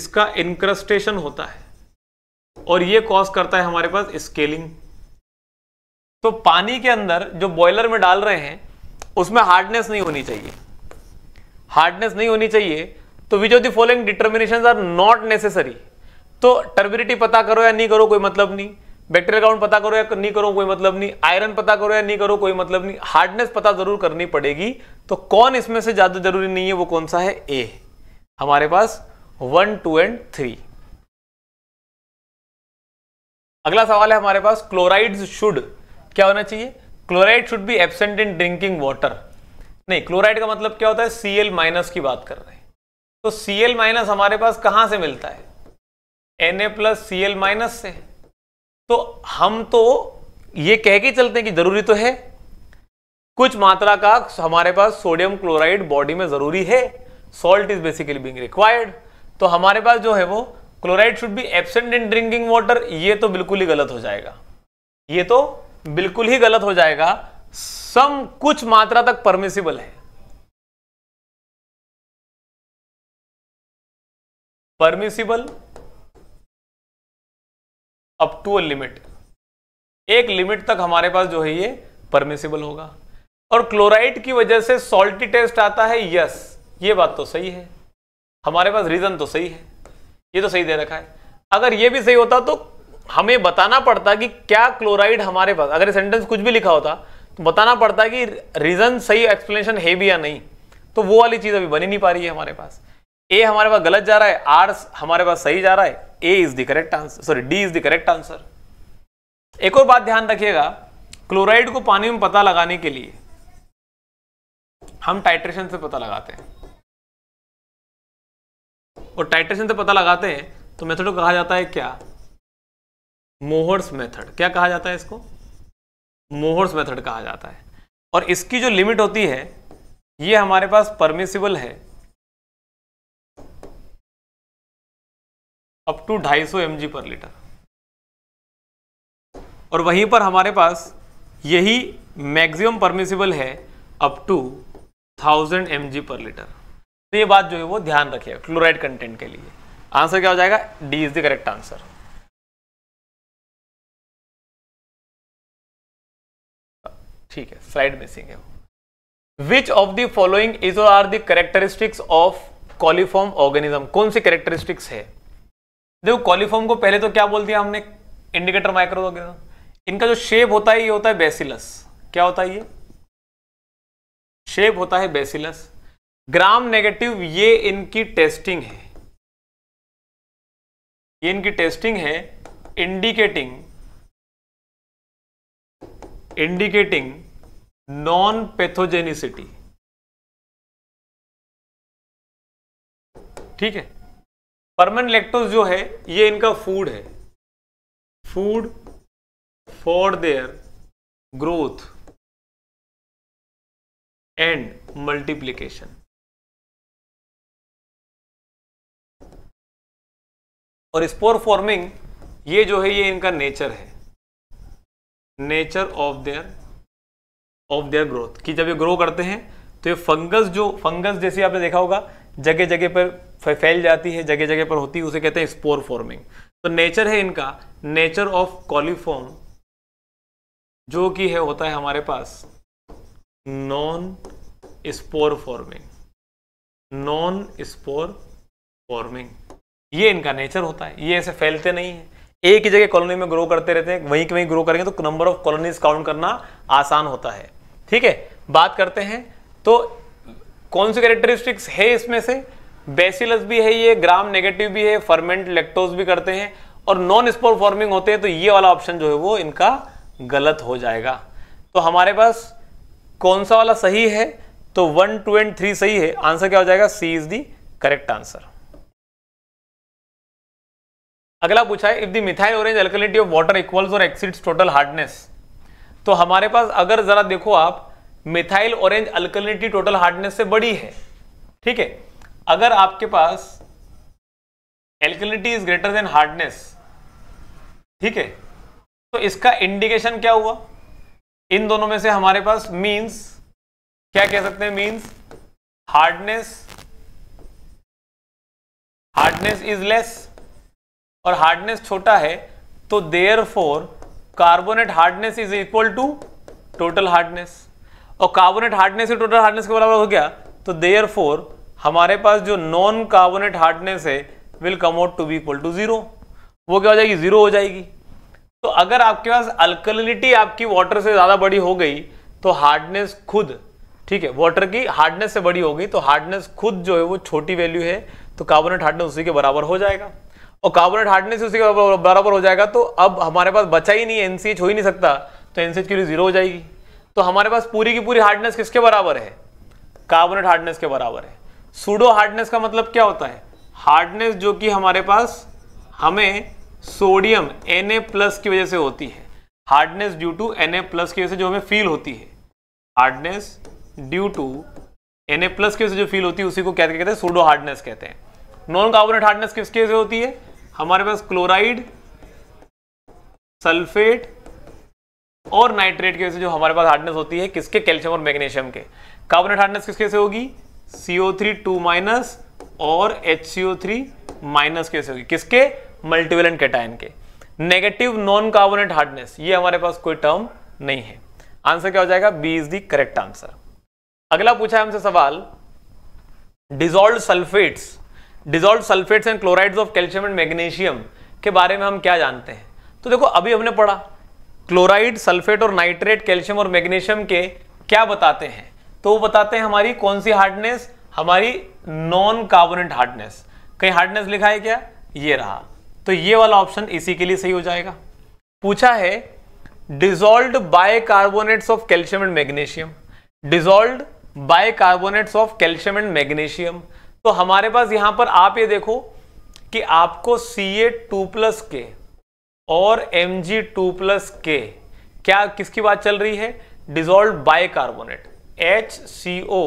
इसका इनक्रस्टेशन होता है और ये कॉज करता है हमारे पास स्केलिंग तो पानी के अंदर जो बॉयलर में डाल रहे हैं उसमें हार्डनेस नहीं होनी चाहिए हार्डनेस नहीं होनी चाहिए तो which of following determination are not necessary तो टर्बिडिटी पता करो या नहीं करो कोई मतलब नहीं बैक्टीरियल काउंट पता करो या नहीं करो कोई मतलब नहीं आयरन पता करो या नहीं करो कोई मतलब नहीं हार्डनेस पता जरूर करनी पड़ेगी तो कौन इसमें से ज्यादा जरूरी नहीं है वो कौन सा है ए हमारे पास वन टू एंड थ्री अगला सवाल है हमारे पास क्लोराइड्स शुड क्या होना चाहिए chloride should be absent in drinking water नहीं क्लोराइड का मतलब क्या होता है सी एल माइनस की बात कर रहे हैं तो सी एल माइनस हमारे पास कहाँ से मिलता है N A plus C L minus से तो हम तो ये कह के चलते हैं कि जरूरी तो है कुछ मात्रा का हमारे पास सोडियम क्लोराइड बॉडी में जरूरी है salt is basically being required तो हमारे पास जो है वो chloride should be absent in drinking water ये तो बिल्कुल ही गलत हो जाएगा ये तो बिल्कुल ही गलत हो जाएगा सम कुछ मात्रा तक परमिसिबल है permissible up to a limit एक लिमिट तक हमारे पास जो है ये परमिसिबल होगा और क्लोराइड की वजह से सॉल्टी टेस्ट आता है यस ये बात तो सही है हमारे पास रीजन तो सही है ये तो सही दे रखा है अगर ये भी सही होता तो हमें बताना पड़ता कि क्या क्लोराइड हमारे पास अगर सेंटेंस कुछ भी लिखा होता तो बताना पड़ता कि रीज़न सही एक्सप्लेनेशन है भी या नहीं तो वो वाली चीज़ अभी बनी नहीं पा रही है हमारे पास ए हमारे पास गलत जा रहा है आर हमारे पास सही जा रहा है A is the correct answer sorry D is the correct answer एक और बात ध्यान रखिएगा क्लोराइड को पानी में पता लगाने के लिए हम टाइट्रेशन से पता लगाते हैं और टाइट्रेशन से पता लगाते हैं तो मेथड को कहा जाता है क्या मोहर्स मेथड क्या कहा जाता है इसको मोहर्स मेथड कहा जाता है और इसकी जो लिमिट होती है ये हमारे पास परमिसिबल है अप टू 250 सौ पर लीटर और वहीं पर हमारे पास यही मैक्सिमम परमिसिबल है up to 1000 M per litre तो ये बात जो है वो ध्यान रखिए क्लोराइड कंटेंट के लिए आंसर क्या हो जाएगा D is the correct answer ठीक है स्लाइड मिसिंग है which of the following is are the characteristics of coliform organism कौन सी करेक्टरिस्टिक्स है देखो कॉलिफॉर्म को पहले तो क्या बोल दिया हमने इंडिकेटर माइक्रो इनका जो शेप होता है ये होता है बेसिलस क्या होता है ये शेप होता है बेसिलस ग्राम नेगेटिव ये इनकी टेस्टिंग है ये इनकी टेस्टिंग है इंडिकेटिंग इंडिकेटिंग नॉन पैथोजेनिसिटी ठीक है परमन लेक्टोज जो है ये इनका फूड है food for their growth and multiplication और स्पोर फॉर्मिंग ये जो है ये इनका नेचर है nature of their of their growth कि जब ये ग्रो करते हैं तो ये फंगस जो फंगस जैसे आपने देखा होगा जगह जगह पर फैल जाती है जगह जगह पर होती है उसे कहते हैं स्पोर फॉर्मिंग तो नेचर है इनका नेचर ऑफ कॉलीफॉर्म जो कि है होता है हमारे पास non spore forming non spore forming ये इनका नेचर होता है ये ऐसे फैलते नहीं है एक ही जगह कॉलोनी में ग्रो करते रहते हैं वहीं के वहीं ग्रो करेंगे तो नंबर ऑफ कॉलोनीज काउंट करना आसान होता है ठीक है बात करते हैं तो कौन सी कैरेक्टरिस्टिक्स है इसमें से बेसिलस भी है ये ग्राम नेगेटिव भी है फर्मेंट लेक्टोज भी करते हैं और नॉन स्पोर फॉर्मिंग होते हैं तो ये वाला ऑप्शन जो है वो इनका गलत हो जाएगा तो हमारे पास कौन सा वाला सही है तो वन टू एंड थ्री सही है आंसर क्या हो जाएगा C is the correct answer अगला पूछा है if the methyl orange alkalinity of water equals और एक्सीड्स टोटल हार्डनेस तो हमारे पास अगर जरा देखो आप methyl orange alkalinity total hardness से बड़ी है ठीक है अगर आपके पास alkalinity is greater than hardness ठीक है तो इसका इंडिकेशन क्या हुआ इन दोनों में से हमारे पास मींस क्या कह सकते हैं means hardness hardness is less और हार्डनेस छोटा है तो therefore carbonate hardness is equal to total hardness और कार्बोनेट हार्डनेस से टोटल हार्डनेस के बराबर हो गया तो देयर फोर हमारे पास जो नॉन कार्बोनेट हार्डनेस है will come out to be equal to zero वो क्या हो जाएगी जीरो हो जाएगी तो अगर आपके पास अल्कलिनिटी आपकी वाटर से ज़्यादा बड़ी हो गई तो हार्डनेस खुद ठीक है वाटर की हार्डनेस से बड़ी हो गई तो हार्डनेस खुद जो है वो छोटी वैल्यू है तो कार्बोनेट हार्डनेस उसी के बराबर हो जाएगा और कार्बोनेट हार्डनेस उसी के बराबर हो जाएगा तो अब हमारे पास बचा ही नहीं एनसीएच हो ही नहीं सकता तो एनसीएच की जीरो हो जाएगी तो हमारे पास पूरी की पूरी हार्डनेस किसके बराबर है कार्बोनेट हार्डनेस के बराबर है सूडो हार्डनेस का मतलब क्या होता है हार्डनेस जो कि हमारे पास हमें सोडियम ए प्लस की वजह से होती है hardness due to A plus की वजह से जो हमें फील होती है hardness due to A plus की वजह से जो फील होती है उसी को क्या कहते हैं सूडो हार्डनेस कहते हैं नॉन कार्बोनेट हार्डनेस किसकी वजह से होती है हमारे पास क्लोराइड सल्फेट और नाइट्रेट के वजह से जो हमारे पास हार्डनेस होती है किसके कैल्शियम और मैग्नीशियम के कार्बोनेट हार्डनेस किसके से होगी सीओ थ्री टू माइनस और एच सीओ थ्री माइनस के वजह से होगी किसके मल्टीवेलेंट कैटायन के नेगेटिव नॉन कार्बोनेट हार्डनेस ये हमारे पास कोई टर्म नहीं है आंसर क्या हो जाएगा B is the correct answer अगला पूछा है हमसे सवाल dissolve sulphates dissolve sulphates and chlorides of calcium and magnesium के बारे में हम क्या जानते हैं तो देखो अभी हमने पढ़ा क्लोराइड सल्फेट और नाइट्रेट कैल्शियम और मैग्नीशियम के क्या बताते हैं तो वो बताते हैं हमारी कौन सी हार्डनेस हमारी नॉन कार्बोनेट हार्डनेस कहीं हार्डनेस लिखा है क्या ये रहा तो ये वाला ऑप्शन इसी के लिए सही हो जाएगा पूछा है dissolve bicarbonates of calcium and magnesium dissolve bicarbonates of calcium and magnesium तो हमारे पास यहां पर आप ये देखो कि आपको सी ए टू प्लस के और एम जी टू प्लस के क्या किसकी बात चल रही है dissolve bicarbonate H C O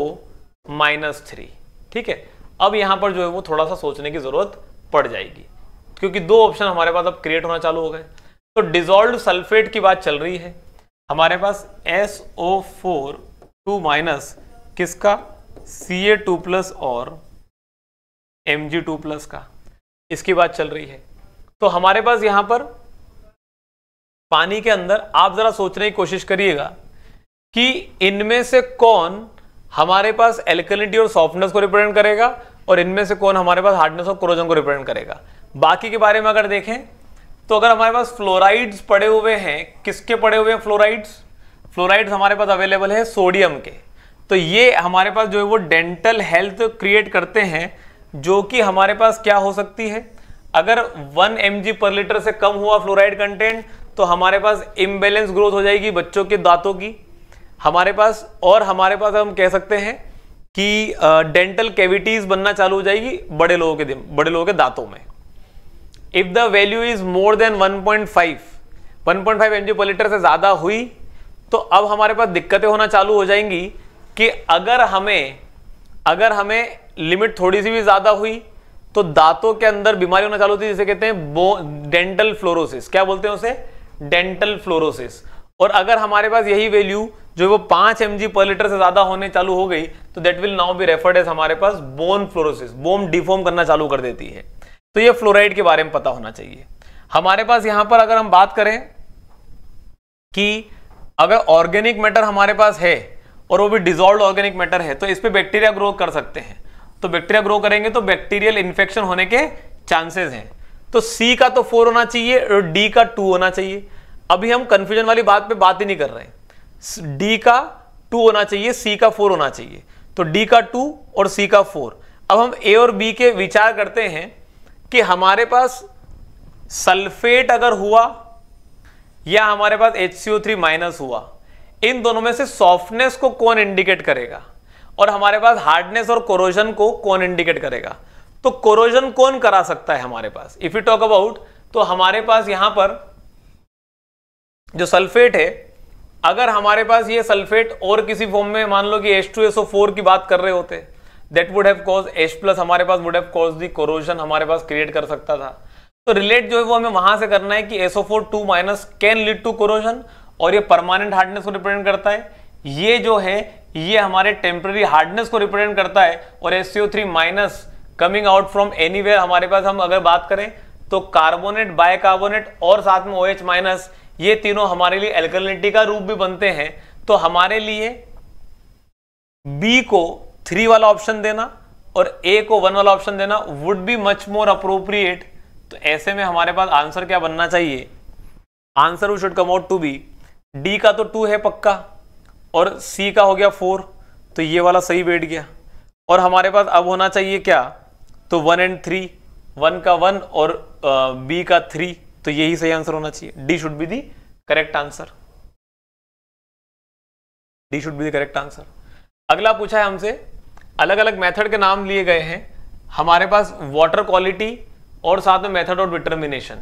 minus three ठीक है अब यहां पर जो है वो थोड़ा सा सोचने की जरूरत पड़ जाएगी क्योंकि दो ऑप्शन हमारे पास अब क्रिएट होना चालू हो गए तो डिजोल्व सल्फेट की बात चल रही है हमारे पास S O four two minus किसका सी ए टू प्लस और एम जी टू प्लस का इसकी बात चल रही है तो हमारे पास यहाँ पर पानी के अंदर आप ज़रा सोचने की कोशिश करिएगा कि इनमें से कौन हमारे पास एल्कलिटी और सॉफ्टनेस को रिप्रेजेंट करेगा और इनमें से कौन हमारे पास हार्डनेस और क्रोजन को रिप्रेजेंट करेगा बाकी के बारे में अगर देखें तो अगर हमारे पास फ्लोराइड्स पड़े हुए हैं किसके पड़े हुए हैं फ्लोराइड्स फ्लोराइड्स हमारे पास अवेलेबल है सोडियम के तो ये हमारे पास जो है वो डेंटल हेल्थ क्रिएट करते हैं जो कि हमारे पास क्या हो सकती है अगर 1 एम पर लीटर से कम हुआ फ्लोराइड कंटेंट तो हमारे पास इम्बेलेंस ग्रोथ हो जाएगी बच्चों के दांतों की हमारे पास और हमारे पास हम कह सकते हैं कि डेंटल कैविटीज बनना चालू हो जाएगी बड़े लोगों के बड़े लोगों के दांतों में if the value is more than 1.5 M G per litre से ज़्यादा हुई तो अब हमारे पास दिक्कतें होना चालू हो जाएंगी कि अगर हमें अगर हमें लिमिट थोड़ी सी भी ज़्यादा हुई तो दांतों के अंदर बीमारी होना चालू होती जिसे कहते हैं डेंटल फ्लोरोसिस क्या बोलते हैं उसे डेंटल फ्लोरोसिस और अगर हमारे पास यही वैल्यू जो वो पांच एम पर लीटर से ज्यादा होने चालू हो गई तो that will now be referred as हमारे पास बोन फ्लोरोसिस बोन डिफॉर्म करना चालू कर देती है तो ये फ्लोराइड के बारे में पता होना चाहिए हमारे पास यहां पर अगर हम बात करें कि अगर ऑर्गेनिक मैटर हमारे पास है और वो भी डिजोल्व ऑर्गेनिक मैटर है तो इस पर बैक्टीरिया ग्रो कर सकते हैं तो बैक्टीरिया ग्रो करेंगे तो बैक्टीरियल इन्फेक्शन होने के चांसेस हैं तो सी का तो फोर होना चाहिए और डी का टू होना चाहिए अभी हम कन्फ्यूजन वाली बात पे बात ही नहीं कर रहे हैं डी का टू होना चाहिए सी का फोर होना चाहिए तो डी का टू और सी का फोर अब हम ए और बी के विचार करते हैं कि हमारे पास सल्फेट अगर हुआ या हमारे पास H C O three minus हुआ इन दोनों में से सॉफ्टनेस को कौन इंडिकेट करेगा और हमारे पास हार्डनेस और कोरोजन को कौन इंडिकेट करेगा तो कोरोजन कौन करा सकता है हमारे पास इफ यू टॉक अबाउट तो हमारे पास यहां पर जो सल्फेट है अगर हमारे पास ये सल्फेट और किसी फॉर्म में मान लो कि एच टू एसओ फोर की बात कर रहे होते that would have cause H plus हमारे पास would have cause the corrosion हमारे पास क्रिएट कर सकता था तो रिलेट जो है वो हमें वहां से करना है कि S O four two minus can lead to corrosion और ये परमानेंट हार्डनेस को रिप्रेजेंट करता है ये जो है ये हमारे टेम्प्रेरी हार्डनेस को रिप्रेजेंट करता है और S minus coming out from any हमारे पास हम अगर बात करें तो कार्बोनेट बायकार्बोनेट और साथ में ओ एच माइनस ये तीनों हमारे लिए एल्कलिटी का रूप भी बनते हैं तो हमारे लिए बी को थ्री वाला ऑप्शन देना और ए को वन वाला ऑप्शन देना would be much more appropriate तो ऐसे में हमारे पास आंसर क्या बनना चाहिए answer we should come out to be D का तो टू है पक्का और सी का हो गया फोर तो ये वाला सही बैठ गया और हमारे पास अब होना चाहिए क्या तो वन एंड थ्री वन का वन और बी का थ्री तो यही सही आंसर होना चाहिए D should be the correct answer D should be the correct answer अगला पूछा है हमसे अलग अलग मेथड के नाम लिए गए हैं हमारे पास वाटर क्वालिटी और साथ में मेथड ऑफ डिटर्मिनेशन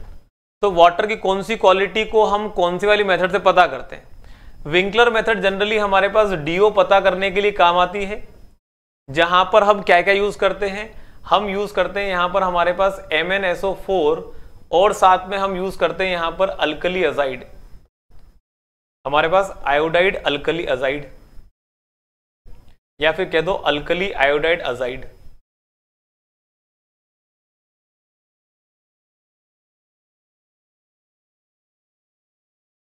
तो वाटर की कौन सी क्वालिटी को हम कौन सी वाली मेथड से पता करते हैं विंकलर मेथड जनरली हमारे पास डीओ पता करने के लिए काम आती है जहां पर हम क्या क्या यूज करते हैं हम यूज करते हैं यहां पर हमारे पास एम और साथ में हम यूज करते हैं यहां पर अल्कली अजाइड हमारे पास आयोडाइड अल्कली अजाइड या फिर कह दो अल्कली आयोडाइड अजाइड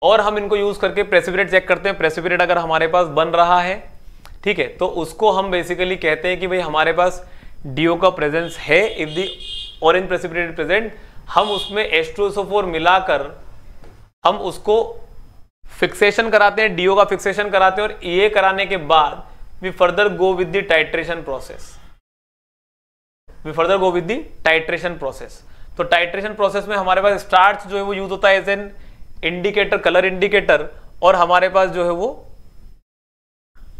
और हम इनको यूज करके प्रेसिपिरेट चेक करते हैं प्रेसिपिरेट अगर हमारे पास बन रहा है ठीक है तो उसको हम बेसिकली कहते हैं कि भाई हमारे पास डीओ का प्रेजेंस है if the orange precipitate present हम उसमें एस्ट्रोसोफोर मिलाकर हम उसको फिक्सेशन कराते हैं डीओ का फिक्सेशन कराते हैं और ये e कराने के बाद we further go with the titration process we further go with the titration process तो टाइट्रेशन प्रोसेस में हमारे पास स्टार्च जो है वो यूज होता है as an indicator colour indicator और हमारे पास जो है वो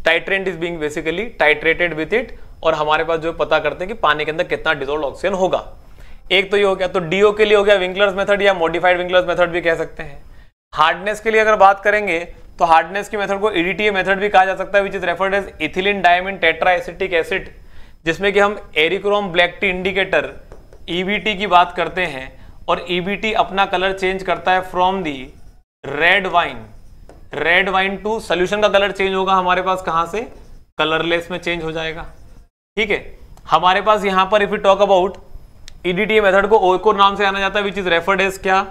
titrant is being basically titrated with it और हमारे पास जो पता करते हैं कि पानी के अंदर कितना डिजोल्ड ऑक्सीजन होगा एक तो ये हो गया तो डीओ के लिए हो गया विंकलर्स मेथड या मॉडिफाइड विंकलर्स मेथड भी कह सकते हैं हार्डनेस के लिए अगर बात करेंगे तो हार्डनेस की मेथड को ईडीटीए e मेथड भी कहा जा सकता है which is referred as ethylene diamine tetra acetic acid जिसमें कि हम eriochrome black T indicator EVT की बात करते हैं और ईबीटी e अपना कलर चेंज करता है from the red wine red wine to solution का कलर चेंज होगा हमारे पास कहां से कलरलेस में चेंज हो जाएगा ठीक है हमारे पास यहां पर if you talk about EDT method को ओकोर नाम से जाना जाता है विच इज रेफर्ड एज क्या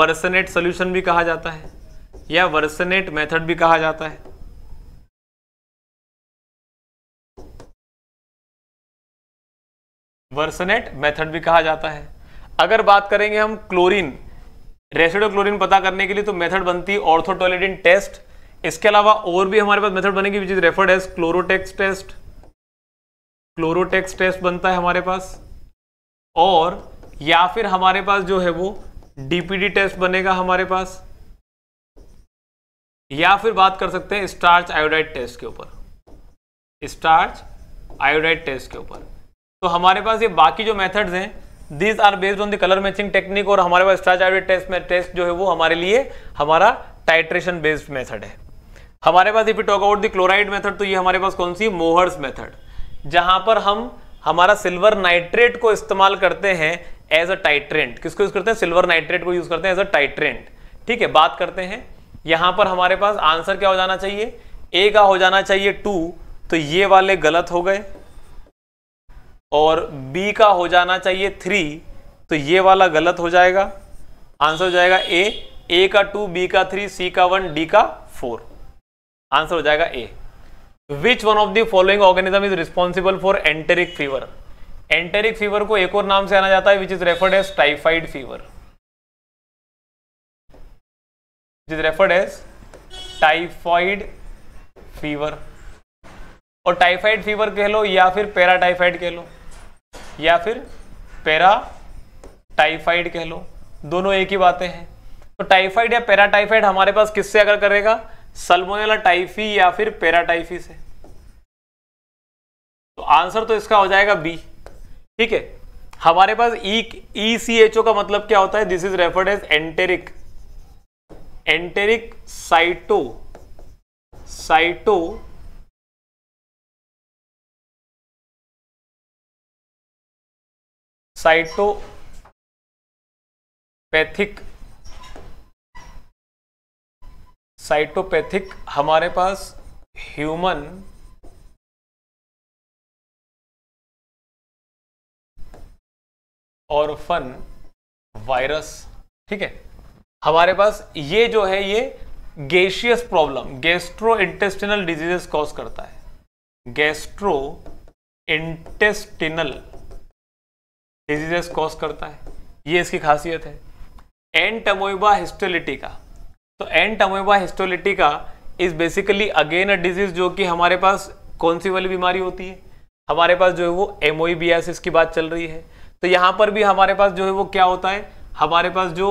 वर्सनेट सोल्यूशन भी कहा जाता है या वर्सनेट मेथड भी कहा जाता है वर्सनेट मेथड भी कहा जाता है अगर बात करेंगे हम क्लोरीन रेसिडो क्लोरीन पता करने के लिए तो मेथड बनती है ऑर्थोटोलेडिन टेस्ट इसके अलावा और भी हमारे पास मेथड बनेगी which is referred as chlorotex test chlorotex test बनता है हमारे पास और या फिर हमारे पास जो है वो डीपीडी टेस्ट बनेगा हमारे पास या फिर बात कर सकते हैं स्टार्च आयोडाइड टेस्ट के ऊपर स्टार्च आयोडाइड टेस्ट के ऊपर तो हमारे पास ये बाकी जो मेथड्स हैं these are based on the colour matching technique और हमारे पास स्ट्राच स्टाचार्ट टेस्ट में टेस्ट जो है वो हमारे लिए हमारा टाइट्रेशन बेस्ड मेथड है हमारे पास if you talk about the chloride method तो ये हमारे पास कौन सी मोहर्स मेथड जहां पर हम हमारा सिल्वर नाइट्रेट को इस्तेमाल करते हैं एज अ टाइट्रेंट किसको यूज करते हैं सिल्वर नाइट्रेट को यूज करते हैं एज अ टाइट्रेंट ठीक है बात करते हैं यहां पर हमारे पास आंसर क्या हो जाना चाहिए ए का हो जाना चाहिए टू तो ये वाले गलत हो गए और बी का हो जाना चाहिए थ्री तो ये वाला गलत हो जाएगा आंसर हो जाएगा ए ए का टू बी का थ्री सी का वन डी का फोर आंसर हो जाएगा A which one of the following organism is responsible for enteric fever enteric fever को एक और नाम से आना जाता है which is referred as typhoid fever which is referred as typhoid fever और टाइफाइड फीवर कह लो या फिर पैरा टाइफाइड कह लो या फिर पैरा टाइफाइड कह लो दोनों एक ही बातें हैं तो टाइफाइड या पैरा टाइफाइड हमारे पास किससे अगर करेगा सलमोनेला टाइफी या फिर पैरा टाइफी से तो आंसर तो इसका हो जाएगा बी ठीक है हमारे पास ई सी एच ओ का मतलब क्या होता है this is referred as enteric enteric cyto cyto cytopathic cytopathic हमारे पास ह्यूमन और फन वायरस ठीक है हमारे पास ये जो है ये gaseous problem gastro intestinal diseases cause करता है गैस्ट्रो इंटेस्टिनल डिजीजेस कॉज करता है ये इसकी खासियत है एन हिस्टोलिटिका तो Entamoeba histolytica is basically again a disease जो कि हमारे पास कौन सी वाली बीमारी होती है हमारे पास जो है वो एमोईबियासिस e की बात चल रही है तो यहाँ पर भी हमारे पास जो है वो क्या होता है हमारे पास जो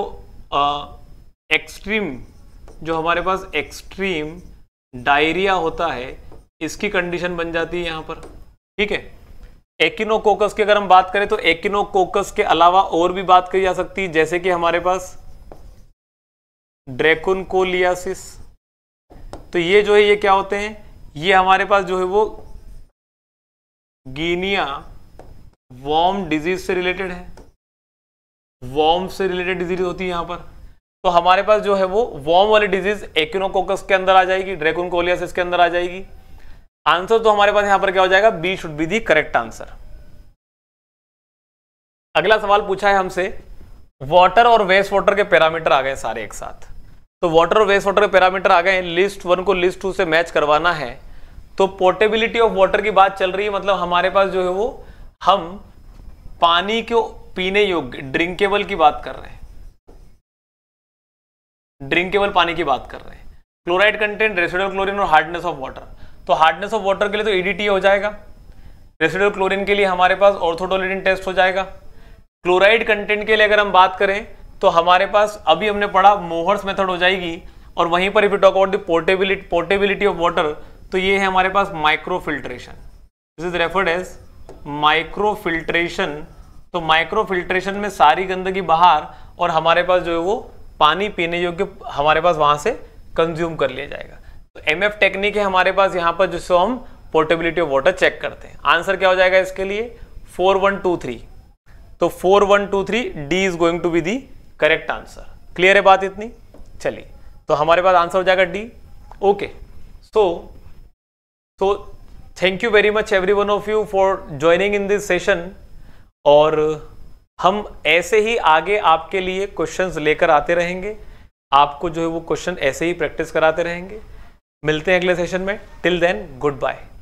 एक्सट्रीम जो हमारे पास एक्सट्रीम डायरिया होता है इसकी कंडीशन बन जाती है यहाँ पर ठीक है एकिनोकोकस की अगर हम बात करें तो एकिनोकोकस के अलावा और भी बात की जा सकती है जैसे कि हमारे पास कोलियासिस तो ये जो है ये क्या होते हैं ये हमारे पास जो है वो गीनिया वॉम डिजीज से रिलेटेड है वॉर्म से रिलेटेड डिजीज होती है यहां पर तो हमारे पास जो है वो वॉर्म वाली डिजीज एकिनोकोकस के अंदर आ जाएगी कोलियासिस के अंदर आ जाएगी आंसर तो हमारे पास यहां पर क्या हो जाएगा B should be the correct answer अगला सवाल पूछा है हमसे वाटर और वेस्ट वाटर के पैरामीटर आ गए सारे एक साथ तो वाटर और वेस्ट वाटर के पैरामीटर आ गए लिस्ट वन को लिस्ट टू से मैच करवाना है तो पोर्टेबिलिटी ऑफ वाटर की बात चल रही है मतलब हमारे पास जो है वो हम पानी को पीने योग्य ड्रिंकेबल की बात कर रहे हैं ड्रिंकेबल पानी की बात कर रहे हैं क्लोराइड कंटेंट रेसिडल क्लोरिन और हार्डनेस ऑफ वाटर तो हार्डनेस ऑफ वाटर के लिए तो ईडीटी हो जाएगा रेसिडो क्लोरिन के लिए हमारे पास ऑर्थोडोलिडिन टेस्ट हो जाएगा क्लोराइड कंटेंट के लिए अगर हम बात करें तो हमारे पास अभी हमने पढ़ा मोहर्स मेथड हो जाएगी और वहीं पर if you talk about the portability portability of water तो ये है हमारे पास micro filtration this is referred as micro filtration तो माइक्रो फिल्ट्रेशन में सारी गंदगी बाहर और हमारे पास जो है वो पानी पीने योग्य हमारे पास वहां से कंज्यूम कर लिया जाएगा एम एफ टेक्निक है हमारे पास यहाँ पर जिससे हम पोर्टेबिलिटी ऑफ वाटर चेक करते हैं आंसर क्या हो जाएगा इसके लिए फोर वन टू थ्री तो four one two three D is going to be the correct answer clear है बात इतनी चलिए तो हमारे पास आंसर हो जाएगा D okay so so thank you very much every one of you for joining in this session और हम ऐसे ही आगे आपके लिए क्वेश्चंस लेकर आते रहेंगे आपको जो है वो क्वेश्चन ऐसे ही प्रैक्टिस कराते रहेंगे मिलते हैं अगले सेशन में टिल देन गुड बाय